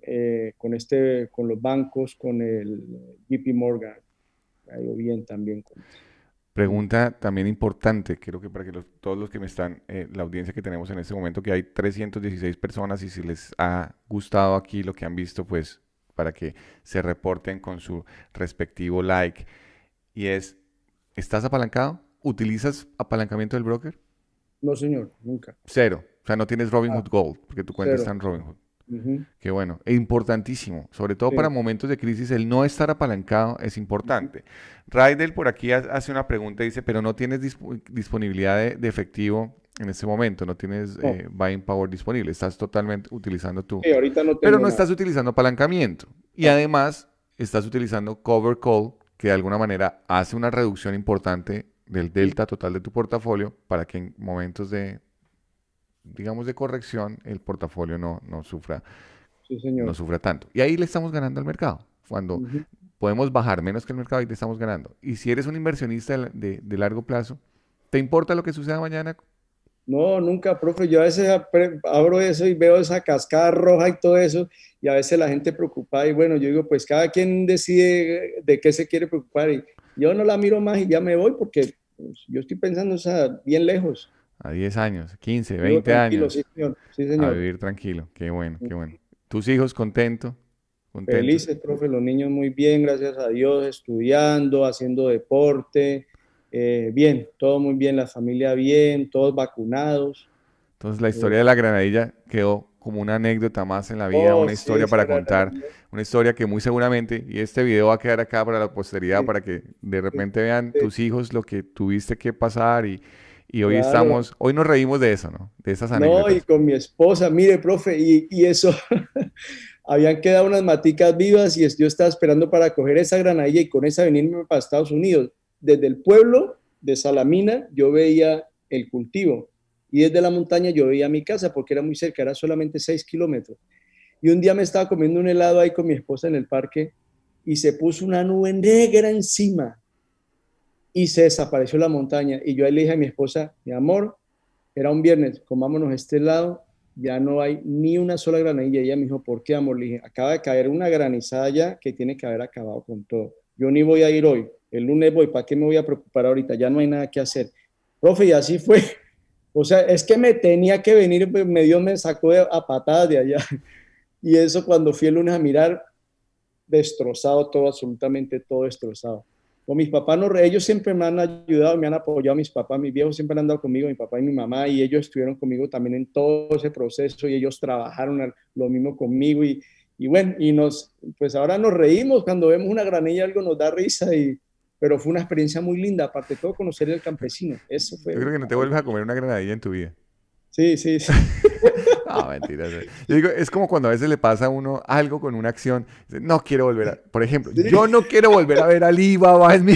eh, con, este, con los bancos, con el JP Morgan. ha ido bien también. Con... Pregunta también importante, creo que para que todos los que me están, eh, la audiencia que tenemos en este momento, que hay 316 personas y si les ha gustado aquí lo que han visto, pues para que se reporten con su respectivo like. Y es, ¿estás apalancado? ¿Utilizas apalancamiento del broker? No, señor, nunca. Cero. O sea, no tienes Robinhood ah, Gold, porque tu cuenta está en Robinhood que Qué bueno, e importantísimo, sobre todo para momentos de crisis, el no estar apalancado es importante. Raidel por aquí hace una pregunta, dice, pero no tienes disponibilidad de, efectivo en este momento, no tienes eh, buying power disponible, estás totalmente utilizando tú pero no estás utilizando apalancamiento y además estás utilizando cover call, que de alguna manera hace una reducción importante del delta total de tu portafolio para que en momentos de digamos, de corrección, el portafolio no, no sufra. No sufra tanto. Y ahí le estamos ganando al mercado. Cuando podemos bajar menos que el mercado, y le estamos ganando. Y si eres un inversionista de, largo plazo, ¿te importa lo que suceda mañana? No, nunca, profe. Yo a veces abro eso y veo esa cascada roja y todo eso, y a veces la gente preocupa Y bueno, yo digo, pues cada quien decide de qué se quiere preocupar. Y yo no la miro más y ya me voy porque pues, yo estoy pensando bien lejos. A 10 años, 15, 20 años. Sí, señor. A vivir tranquilo. Qué bueno, qué bueno. ¿Tus hijos contentos? Felices, profe, los niños muy bien, gracias a Dios, estudiando, haciendo deporte, eh, bien, todo muy bien, la familia bien, todos vacunados. Entonces la eh, historia de la granadilla quedó como una anécdota más en la vida, oh, una historia para contar, una historia que muy seguramente, y este video va a quedar acá para la posteridad, para que de repente vean tus hijos lo que tuviste que pasar y y hoy estamos, hoy nos reímos de eso, ¿no? De esas anécdotas. No, y con mi esposa, mire, profe, y, y eso, habían quedado unas maticas vivas y yo estaba esperando para coger esa granadilla y con esa venirme para Estados Unidos. Desde el pueblo de Salamina yo veía el cultivo y desde la montaña yo veía mi casa porque era muy cerca, era solamente 6 kilómetros. Y un día me estaba comiendo un helado ahí con mi esposa en el parque y se puso una nube negra encima y se desapareció la montaña. Y yo ahí le dije a mi esposa, mi amor, era un viernes, comámonos este lado, ya no hay ni una sola granadilla. Y ella me dijo, ¿por qué, amor? Le dije, acaba de caer una granizada ya que tiene que haber acabado con todo. Yo ni voy a ir hoy, el lunes voy, ¿para qué me voy a preocupar ahorita? Ya no hay nada que hacer. Profe, y así fue. O sea, es que me tenía que venir, pues, me dio, me sacó a patadas de allá. Y eso cuando fui el lunes a mirar, destrozado todo, absolutamente todo destrozado o mis papás no, ellos siempre me han ayudado, me han apoyado, mis papás, mis viejos siempre han andado conmigo, mi papá y mi mamá, y ellos estuvieron conmigo también en todo ese proceso y ellos trabajaron lo mismo conmigo y, y bueno, y nos, pues ahora nos reímos cuando vemos una granilla, algo nos da risa y, pero fue una experiencia muy linda, aparte todo conocer el campesino, eso fue. Yo creo que no te vuelves a comer una granadilla en tu vida. Sí, sí, sí. mentira. es como cuando a veces le pasa a uno algo con una acción. No quiero volver a. Por ejemplo, yo no quiero volver a ver Alibaba mi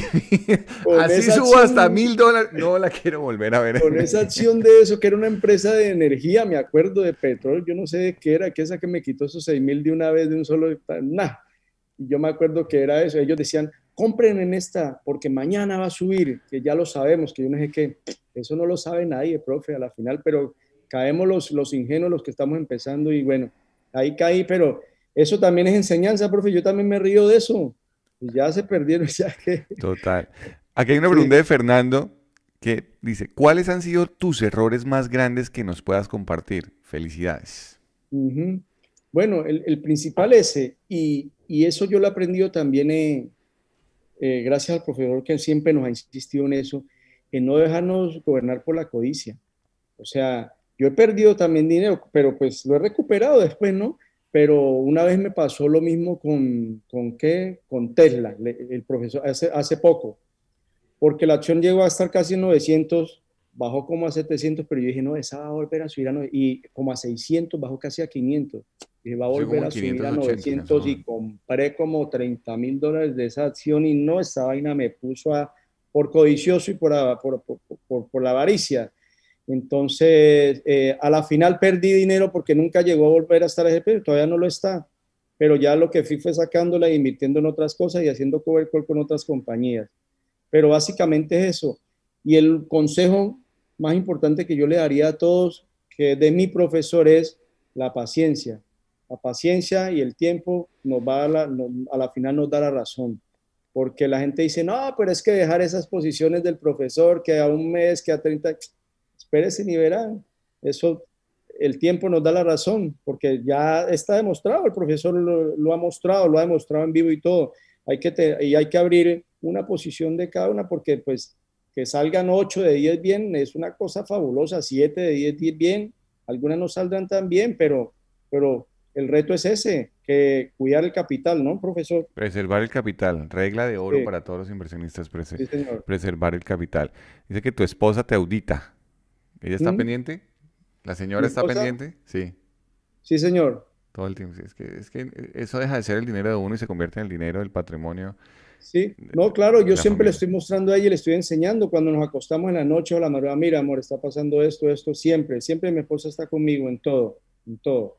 Así subo hasta mil dólares. No la quiero volver a ver. Con esa acción de eso, que era una empresa de energía, me acuerdo, de petróleo. Yo no sé de qué era, que esa que me quitó esos seis mil de una vez de un solo. Nada. yo me acuerdo que era eso. Ellos decían, compren en esta, porque mañana va a subir, que ya lo sabemos, que yo no sé qué. Eso no lo sabe nadie, profe, a la final, pero caemos los, los ingenuos, los que estamos empezando y bueno, ahí caí, pero eso también es enseñanza, profe, yo también me río de eso. Ya se perdieron, ya Total. Aquí hay una pregunta de Fernando que dice, ¿cuáles han sido tus errores más grandes que nos puedas compartir? Felicidades. Bueno, el, el, principal ese, y, y, eso yo lo he aprendido también eh, eh, gracias al profesor que siempre nos ha insistido en eso, en no dejarnos gobernar por la codicia. O sea, yo he perdido también dinero, pero pues lo he recuperado después, ¿no? Pero una vez me pasó lo mismo con, ¿con qué? Con Tesla, el profesor, hace, hace poco, porque la acción llegó a estar casi 900, bajó como a 700, pero yo dije, no, esa va a volver a subir a 900, y como a 600, bajó casi a 500. Dije, va a volver a subir a 900 y compré como 30 mil dólares de esa acción y no, esa vaina me puso a, por codicioso y por, por, por, por la avaricia entonces, eh, a la final perdí dinero porque nunca llegó a volver a estar ese todavía no lo está, pero ya lo que fui fue sacándola e invirtiendo en otras cosas y haciendo cover call con otras compañías. Pero básicamente es eso. Y el consejo más importante que yo le daría a todos, que de mi profesor, es la paciencia. La paciencia y el tiempo nos va a la, a la final nos da la razón porque la gente dice, no, pero es que dejar esas posiciones del profesor que a un mes, que a 30, Pérez y verán, Eso, el tiempo nos da la razón, porque ya está demostrado, el profesor lo, ha mostrado, lo ha demostrado en vivo y todo. Hay que y hay que abrir una posición de cada una, porque pues que salgan 8 de 10 bien es una cosa fabulosa, 7 de 10, bien, algunas no saldrán tan bien, pero, pero el reto es ese, que cuidar el capital, ¿no, profesor? Preservar el capital, regla de oro para todos los inversionistas, presentes. preservar el capital. Dice que tu esposa te audita. ¿Ella está ¿Mm? pendiente? ¿La señora está pendiente? Sí. Sí, señor. Todo el tiempo. Es que, es que eso deja de ser el dinero de uno y se convierte en el dinero del patrimonio. Sí, no, claro, yo siempre le estoy mostrando a ella y le estoy enseñando cuando nos acostamos en la noche o la mañana mira, amor, está pasando esto, esto, siempre, siempre mi esposa está conmigo en todo, en todo.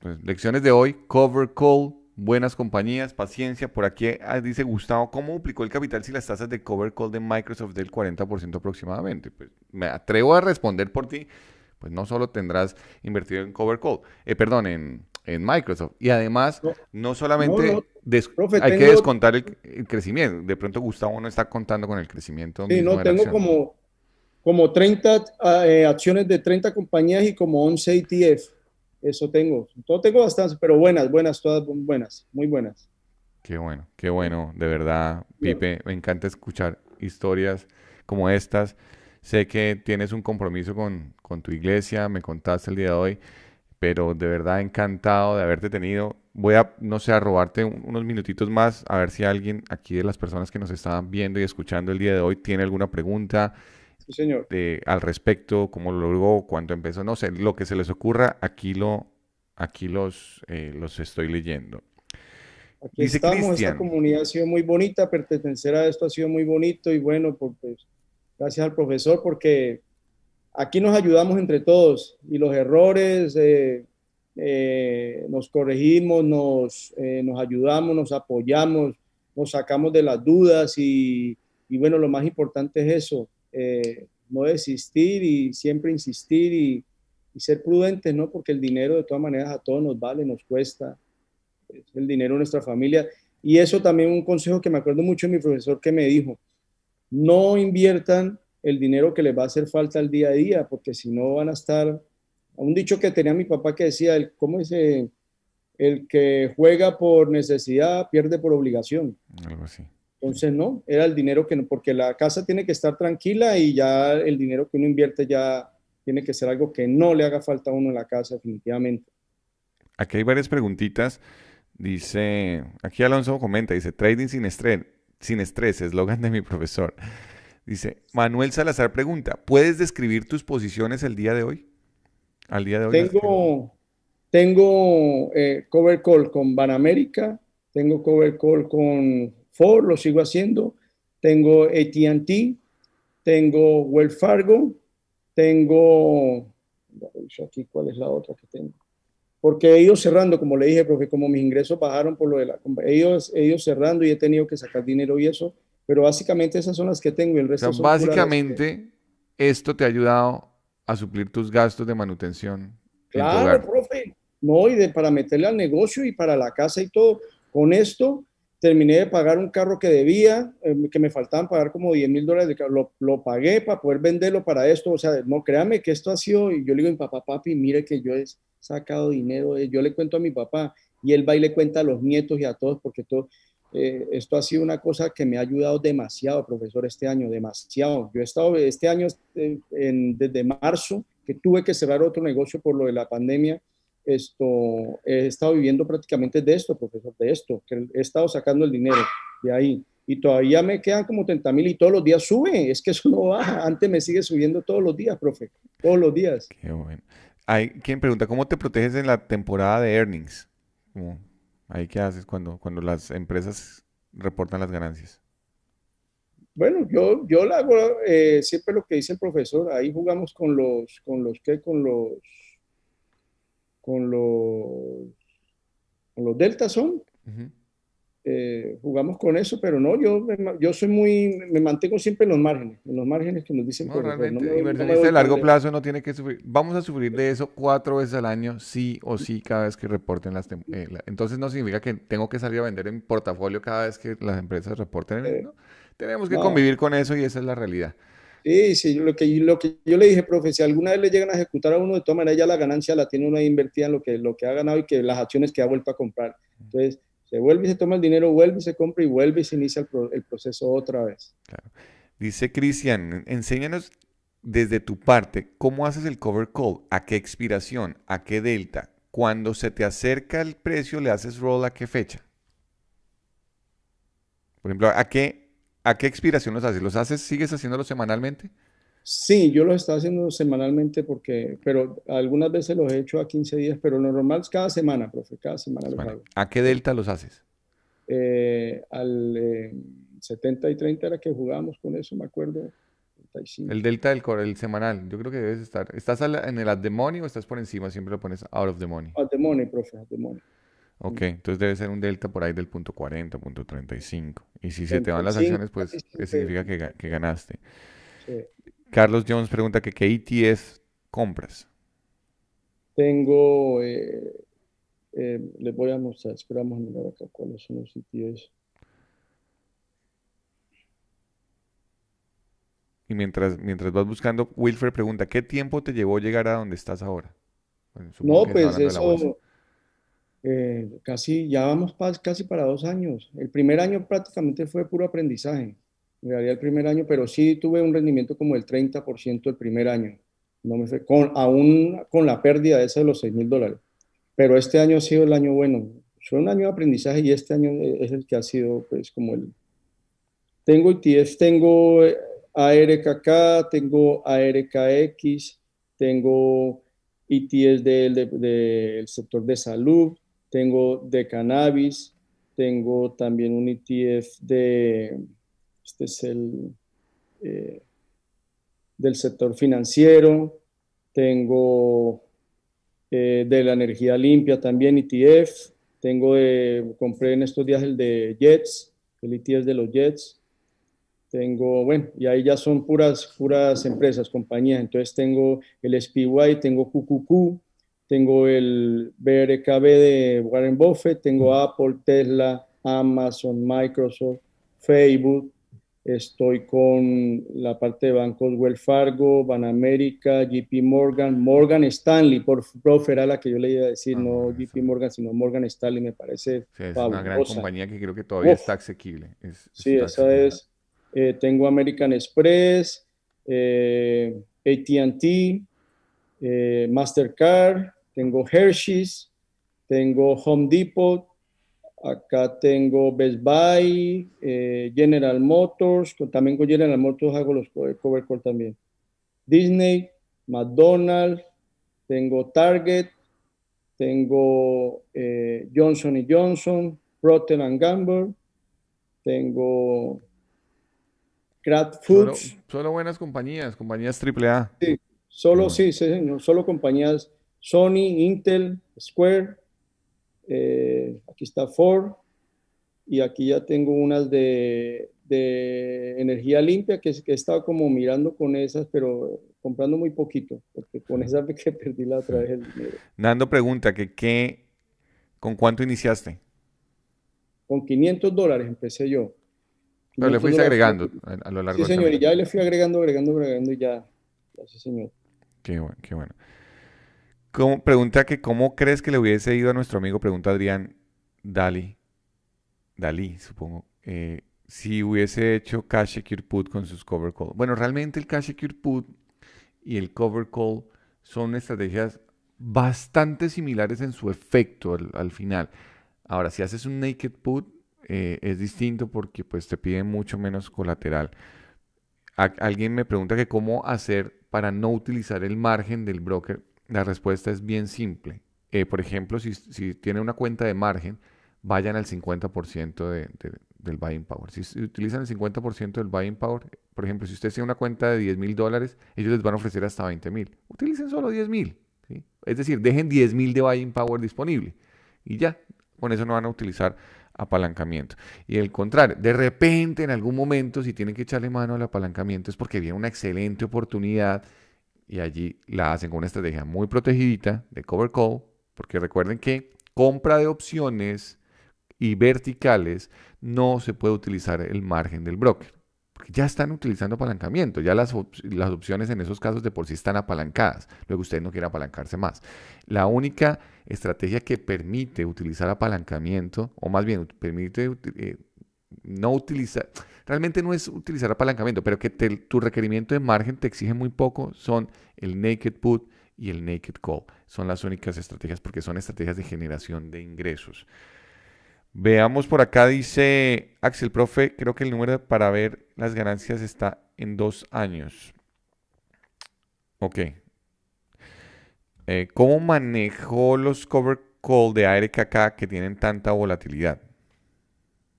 Pues, lecciones de hoy, cover call, buenas compañías, paciencia. Por aquí ah, dice Gustavo, ¿cómo duplicó el capital si las tasas de cover call de Microsoft del 40% aproximadamente? Pues me atrevo a responder por ti, pues no solo tendrás invertido en cover call, eh, perdón, en, Microsoft. Y además, no, solamente hay que descontar el, crecimiento. De pronto Gustavo no está contando con el crecimiento. Sí, no, tengo como, como 30 ah, eh, acciones de 30 compañías y como 11 ETF. Eso tengo. Todo tengo bastante pero buenas, buenas, todas buenas, muy buenas. Qué bueno, qué bueno, de verdad, Pipe. Me encanta escuchar historias como estas. Sé que tienes un compromiso con, tu iglesia, me contaste el día de hoy, pero de verdad encantado de haberte tenido. Voy a, no sé, a robarte unos minutitos más, a ver si alguien aquí de las personas que nos estaban viendo y escuchando el día de hoy tiene alguna pregunta, al respecto, como lo logró, empezó, no sé, lo que se les ocurra, aquí, lo, aquí los, eh, los estoy leyendo. Aquí estamos, esta comunidad ha sido muy bonita, pertenecer a esto ha sido muy bonito y bueno, pues, gracias al profesor porque aquí nos ayudamos entre todos y los errores eh, eh, nos corregimos, nos, nos ayudamos, nos apoyamos, nos sacamos de las dudas y bueno, lo más importante es eso, eh, no desistir y siempre insistir y, ser prudentes, ¿no? Porque el dinero de todas maneras a todos nos vale, nos cuesta, el dinero de nuestra familia. Y eso también un consejo que me acuerdo mucho de mi profesor que me dijo, no inviertan el dinero que les va a hacer falta al día a día, porque si no van a estar, un dicho que tenía mi papá que decía, el, ¿cómo El que juega por necesidad pierde por obligación. Algo así. Entonces, no, era el dinero que, no... porque la casa tiene que estar tranquila y ya el dinero que uno invierte ya tiene que ser algo que no le haga falta a uno en la casa, definitivamente. Aquí hay varias preguntitas. Dice, aquí Alonso comenta, dice, trading sin estrés, sin estrés, eslogan de mi profesor. Dice, Manuel Salazar pregunta, ¿puedes describir tus posiciones el día de hoy? Al día de hoy. Tengo, tengo eh, cover call con Banamérica, tengo cover call con Ford, lo sigo haciendo. Tengo ATT, tengo Wells Fargo, tengo. Aquí, ¿Cuál es la otra que tengo? Porque he ido cerrando, como le dije, porque como mis ingresos bajaron por lo de la. He ido, cerrando y he tenido que sacar dinero y eso. Pero básicamente esas son las que tengo. El resto son básicamente, esto te ha ayudado a suplir tus gastos de manutención. Claro, profe. No, y de, para meterle al negocio y para la casa y todo. Con esto terminé de pagar un carro que debía, eh, que me faltaban pagar como 10 mil dólares lo, lo, pagué para poder venderlo para esto, o sea, no, créame que esto ha sido, y yo le digo a mi papá, papi, mire que yo he sacado dinero, yo le cuento a mi papá, y él va y le cuenta a los nietos y a todos, porque todo, eh, esto ha sido una cosa que me ha ayudado demasiado, profesor, este año, demasiado. Yo he estado este año, eh, desde marzo, que tuve que cerrar otro negocio por lo de la pandemia, esto, he estado viviendo prácticamente de esto, profesor, de esto, que he estado sacando el dinero de ahí. Y todavía me quedan como 30 mil y todos los días sube. Es que eso no va Antes me sigue subiendo todos los días, profe. Todos los días. Qué bueno. Hay quien pregunta, ¿cómo te proteges en la temporada de earnings? ¿Ahí qué haces cuando, cuando las empresas reportan las ganancias? Bueno, yo, yo la hago eh, siempre lo que dice el profesor. Ahí jugamos con los, con los, ¿qué? Con los con los, los Delta son eh, jugamos con eso, pero no, yo, yo soy muy, me mantengo siempre en los márgenes, en los márgenes que nos dicen. que de este largo plazo no tiene que sufrir. Vamos a sufrir de eso cuatro veces al año, sí o sí, cada vez que reporten las... Eh, entonces no significa que tengo que salir a vender en portafolio cada vez que las empresas reporten. Eh, tenemos que convivir con eso y esa es la realidad. Sí, sí, lo que, lo que yo le dije, profe, si alguna vez le llegan a ejecutar a uno, de todas maneras ya la ganancia la tiene uno invertida en lo que, lo que ha ganado y que las acciones que ha vuelto a comprar. Entonces, se vuelve y se toma el dinero, vuelve y se compra y vuelve y se inicia el, proceso otra vez. Dice Cristian, enséñanos desde tu parte cómo haces el cover call, a qué expiración, a qué delta, cuando se te acerca el precio le haces roll a qué fecha. Por ejemplo, a qué ¿A qué expiración los haces? ¿Los haces, sigues haciéndolos semanalmente? Sí, yo los estaba haciendo semanalmente porque, pero algunas veces los he hecho a 15 días, pero lo normal es cada semana, profe, cada semana, los hago. ¿A qué delta los haces? Eh, al 70 eh, y 30 era que jugábamos con eso, me acuerdo. El delta del core, el semanal, yo creo que debes estar. ¿Estás en el at the money o estás por encima? Siempre lo pones out of the money. of the money, profe, at the money. Ok, entonces debe ser un delta por ahí del punto 40, 35. Y si se te van las acciones, pues eh, significa que, ganaste. Carlos Jones pregunta que qué ITS e compras. Tengo, eh, eh, les voy a mostrar, esperamos mirar acá cuáles son los ITS. E y mientras, mientras vas buscando, Wilfred pregunta, ¿qué tiempo te llevó llegar a donde estás ahora? no, pues eso eh, casi, ya vamos casi para dos años. El primer año prácticamente fue puro aprendizaje, me daría el primer año, pero sí tuve un rendimiento como el 30% el primer año, no me con, aún con la pérdida de esa de los 6 mil dólares. Pero este año ha sido el año bueno, fue un año de aprendizaje y este año es el que ha sido pues como el... Tengo ITS, tengo eh, ARKK, tengo ARKX, tengo ITS del de, sector de salud, tengo de cannabis, tengo también un ETF de, este es el, eh, del sector financiero, tengo eh, de la energía limpia también ETF, tengo compré en estos días el de Jets, el ETF de los Jets, tengo, bueno, y ahí ya son puras, puras empresas, compañías, entonces tengo el SPY, tengo QQQ, tengo el BRKB de Warren Buffett, tengo Apple, Tesla, Amazon, Microsoft, Facebook, estoy con la parte de bancos Wells Fargo, Banamérica, JP Morgan, Morgan Stanley, por profe era la que yo le iba a decir, ah, no JP Morgan, sino Morgan Stanley, me parece una gran compañía que creo que todavía está asequible. sí, esa es. Eh, tengo American Express, eh, ATT, eh, Mastercard, tengo Hershey's, tengo Home Depot, acá tengo Best Buy, eh, General Motors, también con General Motors hago los cover call también. Disney, McDonald's, tengo Target, tengo eh, Johnson Johnson, Procter Gamble, tengo Kraft Foods. Son solo, buenas compañías, compañías AAA. Sí, Solo, sí, señor, solo compañías Sony, Intel, Square, eh, aquí está Ford, y aquí ya tengo unas de, energía limpia que, que, he estado como mirando con esas, pero comprando muy poquito, porque con esas que perdí la otra vez el dinero. Nando pregunta que ¿con cuánto iniciaste? Con 500 dólares empecé yo. No, le fuiste agregando a, lo largo sí, señor, y ya le fui agregando, agregando, agregando y ya, gracias, señor. Qué bueno, qué bueno. pregunta que cómo crees que le hubiese ido a nuestro amigo, pregunta Adrián Dali, Dali, supongo, eh, si hubiese hecho cash Cache put con sus cover call. Bueno, realmente el cash Cache put y el cover call son estrategias bastante similares en su efecto al, final. Ahora, si haces un naked put, eh, es distinto porque pues te piden mucho menos colateral alguien me pregunta que cómo hacer para no utilizar el margen del broker. La respuesta es bien simple. Eh, por ejemplo, si, tiene tienen una cuenta de margen, vayan al 50% del buying power. Si, utilizan el 50% del buying power, por ejemplo, si usted tiene una cuenta de 10 mil dólares, ellos les van a ofrecer hasta 20 mil. Utilicen solo 10 mil. Es decir, dejen 10 mil de buying power disponible. Y ya, con eso no van a utilizar apalancamiento. Y el contrario, de repente en algún momento si tienen que echarle mano al apalancamiento es porque viene una excelente oportunidad y allí la hacen con una estrategia muy protegida de cover call, porque recuerden que compra de opciones y verticales no se puede utilizar el margen del broker ya están utilizando apalancamiento, ya las, opciones en esos casos de por sí están apalancadas, luego usted no quieren apalancarse más. La única estrategia que permite utilizar apalancamiento, o más bien permite eh, no utilizar, realmente no es utilizar apalancamiento, pero que tu requerimiento de margen te exige muy poco, son el naked put y el naked call. Son las únicas estrategias porque son estrategias de generación de ingresos. Veamos por acá, dice Axel Profe, creo que el número para ver las ganancias está en dos años. Ok. Eh, ¿Cómo manejó los cover call de ARKK que tienen tanta volatilidad?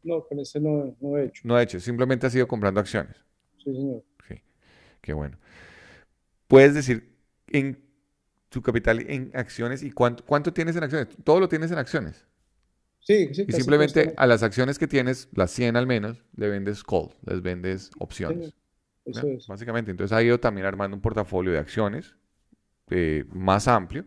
No, con ese no, he hecho. No he hecho, simplemente ha sido comprando acciones. Sí, señor. Sí, qué bueno. ¿Puedes decir en tu capital en acciones y cuánto, cuánto tienes en acciones? ¿Todo lo tienes en acciones? Y simplemente a las acciones que tienes, las 100 al menos, le vendes call, les vendes opciones. eso es. Básicamente, entonces ha ido también armando un portafolio de acciones eh, más amplio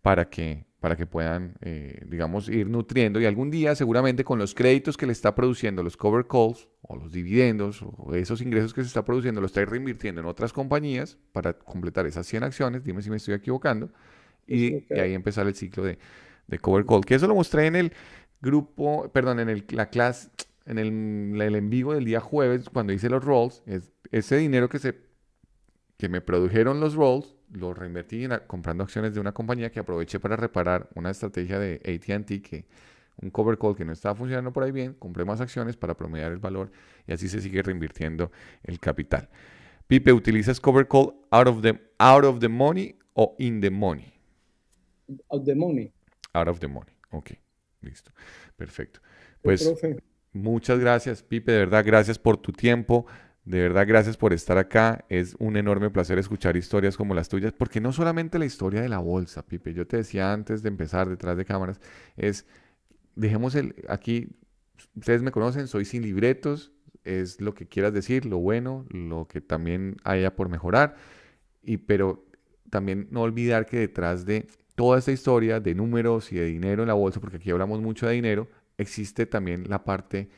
para que, para que puedan, eh, digamos, ir nutriendo y algún día seguramente con los créditos que le está produciendo los cover calls o los dividendos o esos ingresos que se está produciendo, lo está reinvirtiendo en otras compañías para completar esas 100 acciones, dime si me estoy equivocando, y, ahí empezar el ciclo de, de cover call, que eso lo mostré en el, grupo, perdón, en el, la clase, en el, en vivo del día jueves, cuando hice los rolls, ese dinero que, se, que me produjeron los rolls, lo reinvertí comprando acciones de una compañía que aproveché para reparar una estrategia de ATT que un cover call que no estaba funcionando por ahí bien, compré más acciones para promediar el valor y así se sigue reinvirtiendo el capital. Pipe, ¿utilizas cover call out of the, out of the money o in the money? Out of the money. Out of the money, ok. Listo. Perfecto. Pues muchas gracias, Pipe. De verdad, gracias por tu tiempo. De verdad, gracias por estar acá. Es un enorme placer escuchar historias como las tuyas, porque no solamente la historia de la bolsa, Pipe. Yo te decía antes de empezar detrás de cámaras, es, dejemos el, aquí, ustedes me conocen, soy sin libretos, es lo que quieras decir, lo bueno, lo que también haya por mejorar, y, pero también no olvidar que detrás de toda esta historia de números y de dinero en la bolsa, porque aquí hablamos mucho de dinero, existe también la parte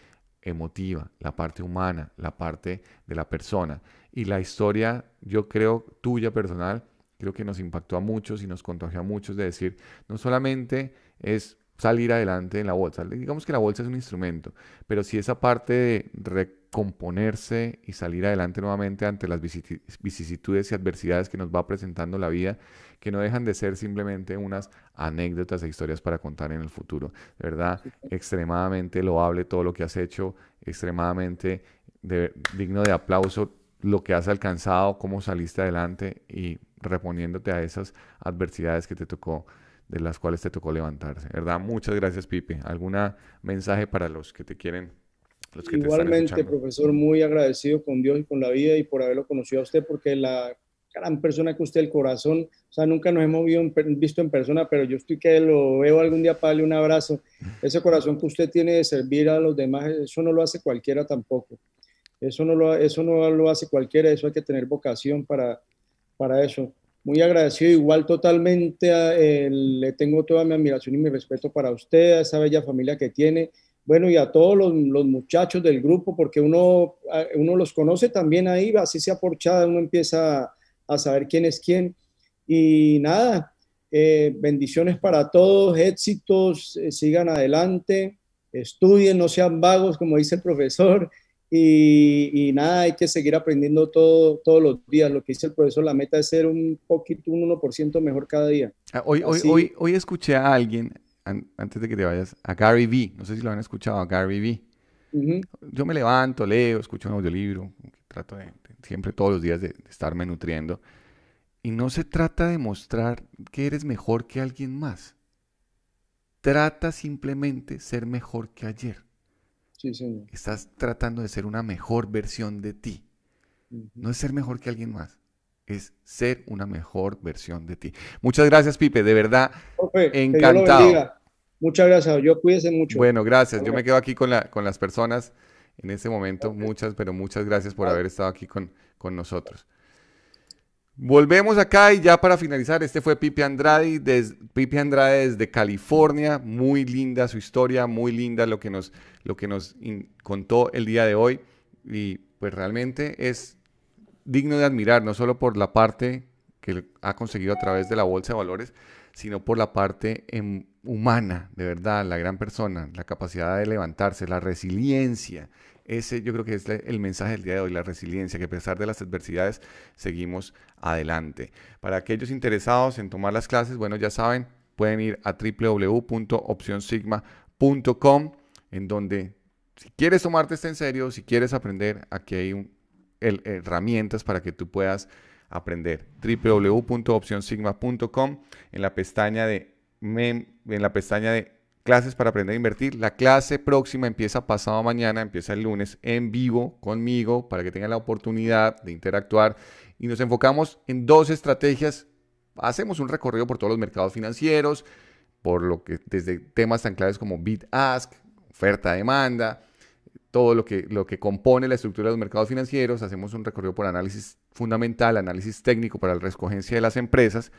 emotiva, la parte humana, la parte de la persona. Y la historia, yo creo, tuya personal, creo que nos impactó a muchos y nos contagió a muchos de decir, no solamente es salir adelante en la bolsa. Digamos que la bolsa es un instrumento, pero si esa parte de recomponerse y salir adelante nuevamente ante las vicisitudes y adversidades que nos va presentando la vida, que no dejan de ser simplemente unas anécdotas e historias para contar en el futuro. De verdad, extremadamente loable todo lo que has hecho, extremadamente digno de aplauso lo que has alcanzado, cómo saliste adelante y reponiéndote a esas adversidades que te tocó de las cuales te tocó levantarse. ¿Verdad? Muchas gracias, Pipe. ¿Algún mensaje para los que te quieren? Los que Igualmente, profesor, muy agradecido con Dios y con la vida y por haberlo conocido a usted, porque la gran persona que usted, el corazón, o sea, nunca nos hemos visto en persona, pero yo estoy que lo veo algún día para darle un abrazo. Ese corazón que usted tiene de servir a los demás, eso no lo hace cualquiera tampoco. Eso no lo, eso no lo hace cualquiera, eso hay que tener vocación para, para eso muy agradecido, igual totalmente, le tengo toda mi admiración y mi respeto para usted, a esa bella familia que tiene, bueno, y a todos los, muchachos del grupo, porque uno, uno los conoce también ahí, así sea porchada, uno empieza a, saber quién es quién. Y nada, eh, bendiciones para todos, éxitos, eh, sigan adelante, estudien, no sean vagos, como dice el profesor, y, nada, hay que seguir aprendiendo todo, todos los días. Lo que dice el profesor, la meta es ser un poquito, un 1% mejor cada día. Ah, hoy, escuché a alguien, antes de que te vayas, a Gary Vee, no sé si lo han escuchado, a Gary Vee. Yo me levanto, leo, escucho un audiolibro, trato siempre todos los días de, estarme nutriendo. Y no se trata de mostrar que eres mejor que alguien más. Trata simplemente ser mejor que ayer. Estás tratando de ser una mejor versión de ti. No es ser mejor que alguien más, es ser una mejor versión de ti. Muchas gracias, Pipe, de verdad, encantado. Muchas gracias, yo cuídense mucho. Bueno, gracias. Yo me quedo aquí con, las personas en este momento. Muchas, pero muchas gracias por ah. haber estado aquí con nosotros. Volvemos acá y ya para finalizar, este fue Pipe Andrade, Andrade desde California, muy linda su historia, muy linda lo que nos, lo que nos contó el día de hoy y pues realmente es digno de admirar, no solo por la parte que ha conseguido a través de la Bolsa de Valores, sino por la parte em-, humana, de verdad, la gran persona, la capacidad de levantarse, la resiliencia, ese yo creo que es el mensaje del día de hoy, la resiliencia, que a pesar de las adversidades seguimos adelante. Para aquellos interesados en tomar las clases, bueno, ya saben, pueden ir a www.opcionsigma.com, en donde si quieres tomarte esto en serio, si quieres aprender, aquí hay herramientas para que tú puedas aprender. www.opcionsigma.com en la pestaña de en la pestaña de clases para aprender a invertir. La clase próxima empieza pasado mañana, empieza el lunes en vivo conmigo para que tengan la oportunidad de interactuar y nos enfocamos en dos estrategias. Hacemos un recorrido por todos los mercados financieros, por lo que desde temas tan claves como bid ask, oferta demanda, todo lo que, lo que compone la estructura de los mercados financieros, hacemos un recorrido por análisis fundamental, análisis técnico para la rescogencia de las empresas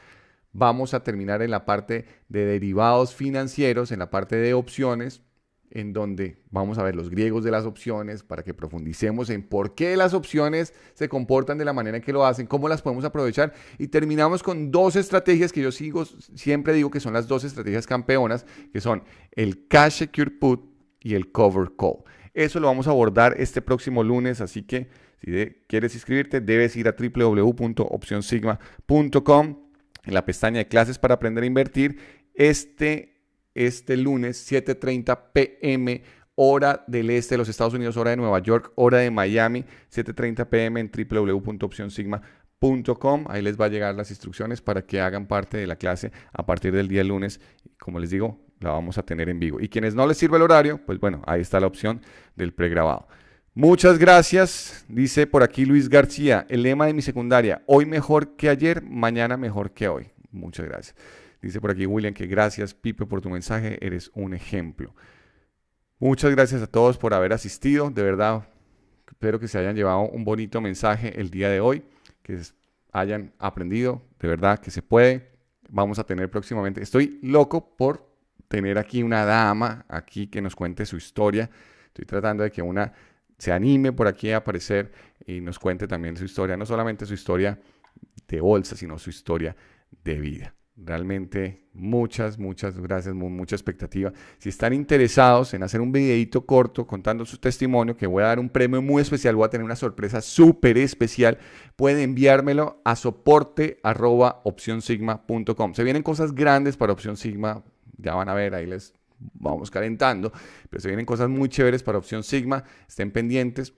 vamos a terminar en la parte de derivados financieros, en la parte de opciones, en donde vamos a ver los griegos de las opciones para que profundicemos en por qué las opciones se comportan de la manera que lo hacen, cómo las podemos aprovechar y terminamos con dos estrategias que yo sigo, siempre digo que son las dos estrategias campeonas, que son el cash secure put y el cover call. Eso lo vamos a abordar este próximo lunes, así que si quieres inscribirte debes ir a www.opcionsigma.com en la pestaña de clases para aprender a invertir este, este lunes 7.30 pm hora del este de los Estados Unidos, hora de Nueva York, hora de Miami, 7.30 pm en www.opcionsigma.com. Ahí les va a llegar las instrucciones para que hagan parte de la clase a partir del día lunes. Como les digo, la vamos a tener en vivo. Y quienes no les sirve el horario, pues bueno, ahí está la opción del pregrabado. Muchas gracias, dice por aquí Luis García. El lema de mi secundaria, hoy mejor que ayer, mañana mejor que hoy. Muchas gracias. Dice por aquí William que gracias Pipe por tu mensaje, eres un ejemplo. Muchas gracias a todos por haber asistido, de verdad. Espero que se hayan llevado un bonito mensaje el día de hoy, que hayan aprendido, de verdad que se puede. Vamos a tener próximamente, estoy loco por tener aquí una dama, aquí que nos cuente su historia. Estoy tratando de que una se anime por aquí a aparecer y nos cuente también su historia, no solamente su historia de bolsa, sino su historia de vida. Realmente muchas, muchas gracias, mucha expectativa. Si están interesados en hacer un videito corto contando su testimonio, que voy a dar un premio muy especial, voy a tener una sorpresa súper especial, pueden enviármelo a soporte.opcionsigma.com. Se vienen cosas grandes para Opción Sigma, ya van a ver, ahí les vamos calentando, pero se vienen cosas muy chéveres para Opción Sigma, estén pendientes.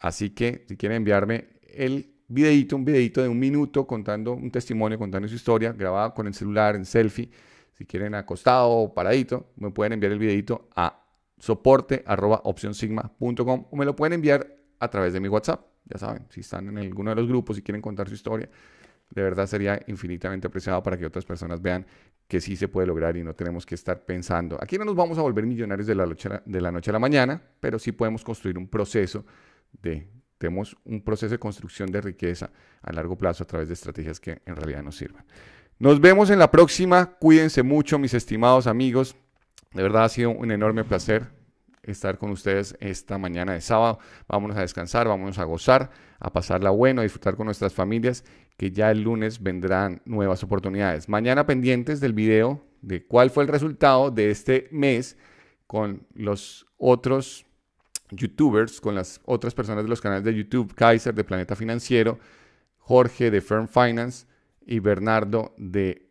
Así que si quieren enviarme el videito, un videito de un minuto contando un testimonio, contando su historia, grabado con el celular, en selfie, si quieren acostado o paradito, me pueden enviar el videito a soporte.opcionsigma.com o me lo pueden enviar a través de mi WhatsApp. Ya saben, si están en alguno de los grupos y quieren contar su historia, de verdad sería infinitamente apreciado para que otras personas vean que sí se puede lograr y no tenemos que estar pensando. Aquí no nos vamos a volver millonarios de la noche a la, mañana, pero sí podemos construir un proceso de, tenemos un proceso de construcción de riqueza a largo plazo a través de estrategias que en realidad nos sirvan. Nos vemos en la próxima. Cuídense mucho, mis estimados amigos. De verdad ha sido un enorme placer estar con ustedes esta mañana de sábado. Vámonos a descansar, vámonos a gozar, a pasarla bueno, a disfrutar con nuestras familias, que ya el lunes vendrán nuevas oportunidades. Mañana pendientes del video de cuál fue el resultado de este mes con los otros youtubers, con las otras personas de los canales de YouTube, Kaiser de Planeta Financiero, Jorge de Firm Finance y Bernardo de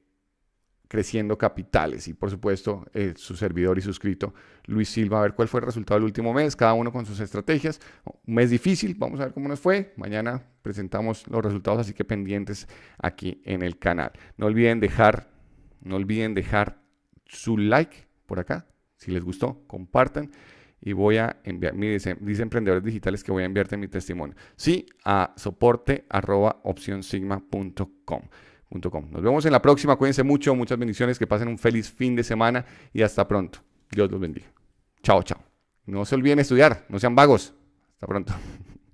creciendo capitales. Y por supuesto, eh, su servidor y suscrito Luis Silva, a ver cuál fue el resultado del último mes, cada uno con sus estrategias. Un mes difícil, vamos a ver cómo nos fue. Mañana presentamos los resultados, así que pendientes aquí en el canal. No olviden dejar, no olviden dejar su like por acá. Si les gustó, compartan y voy a enviar, mi dice, emprendedores digitales que voy a enviarte mi testimonio. Sí, a soporte arroba nos vemos en la próxima. Cuídense mucho. Muchas bendiciones. Que pasen un feliz fin de semana y hasta pronto. Dios los bendiga. Chao, chao. No se olviden estudiar. No sean vagos. Hasta pronto.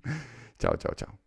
chao, chao, chao.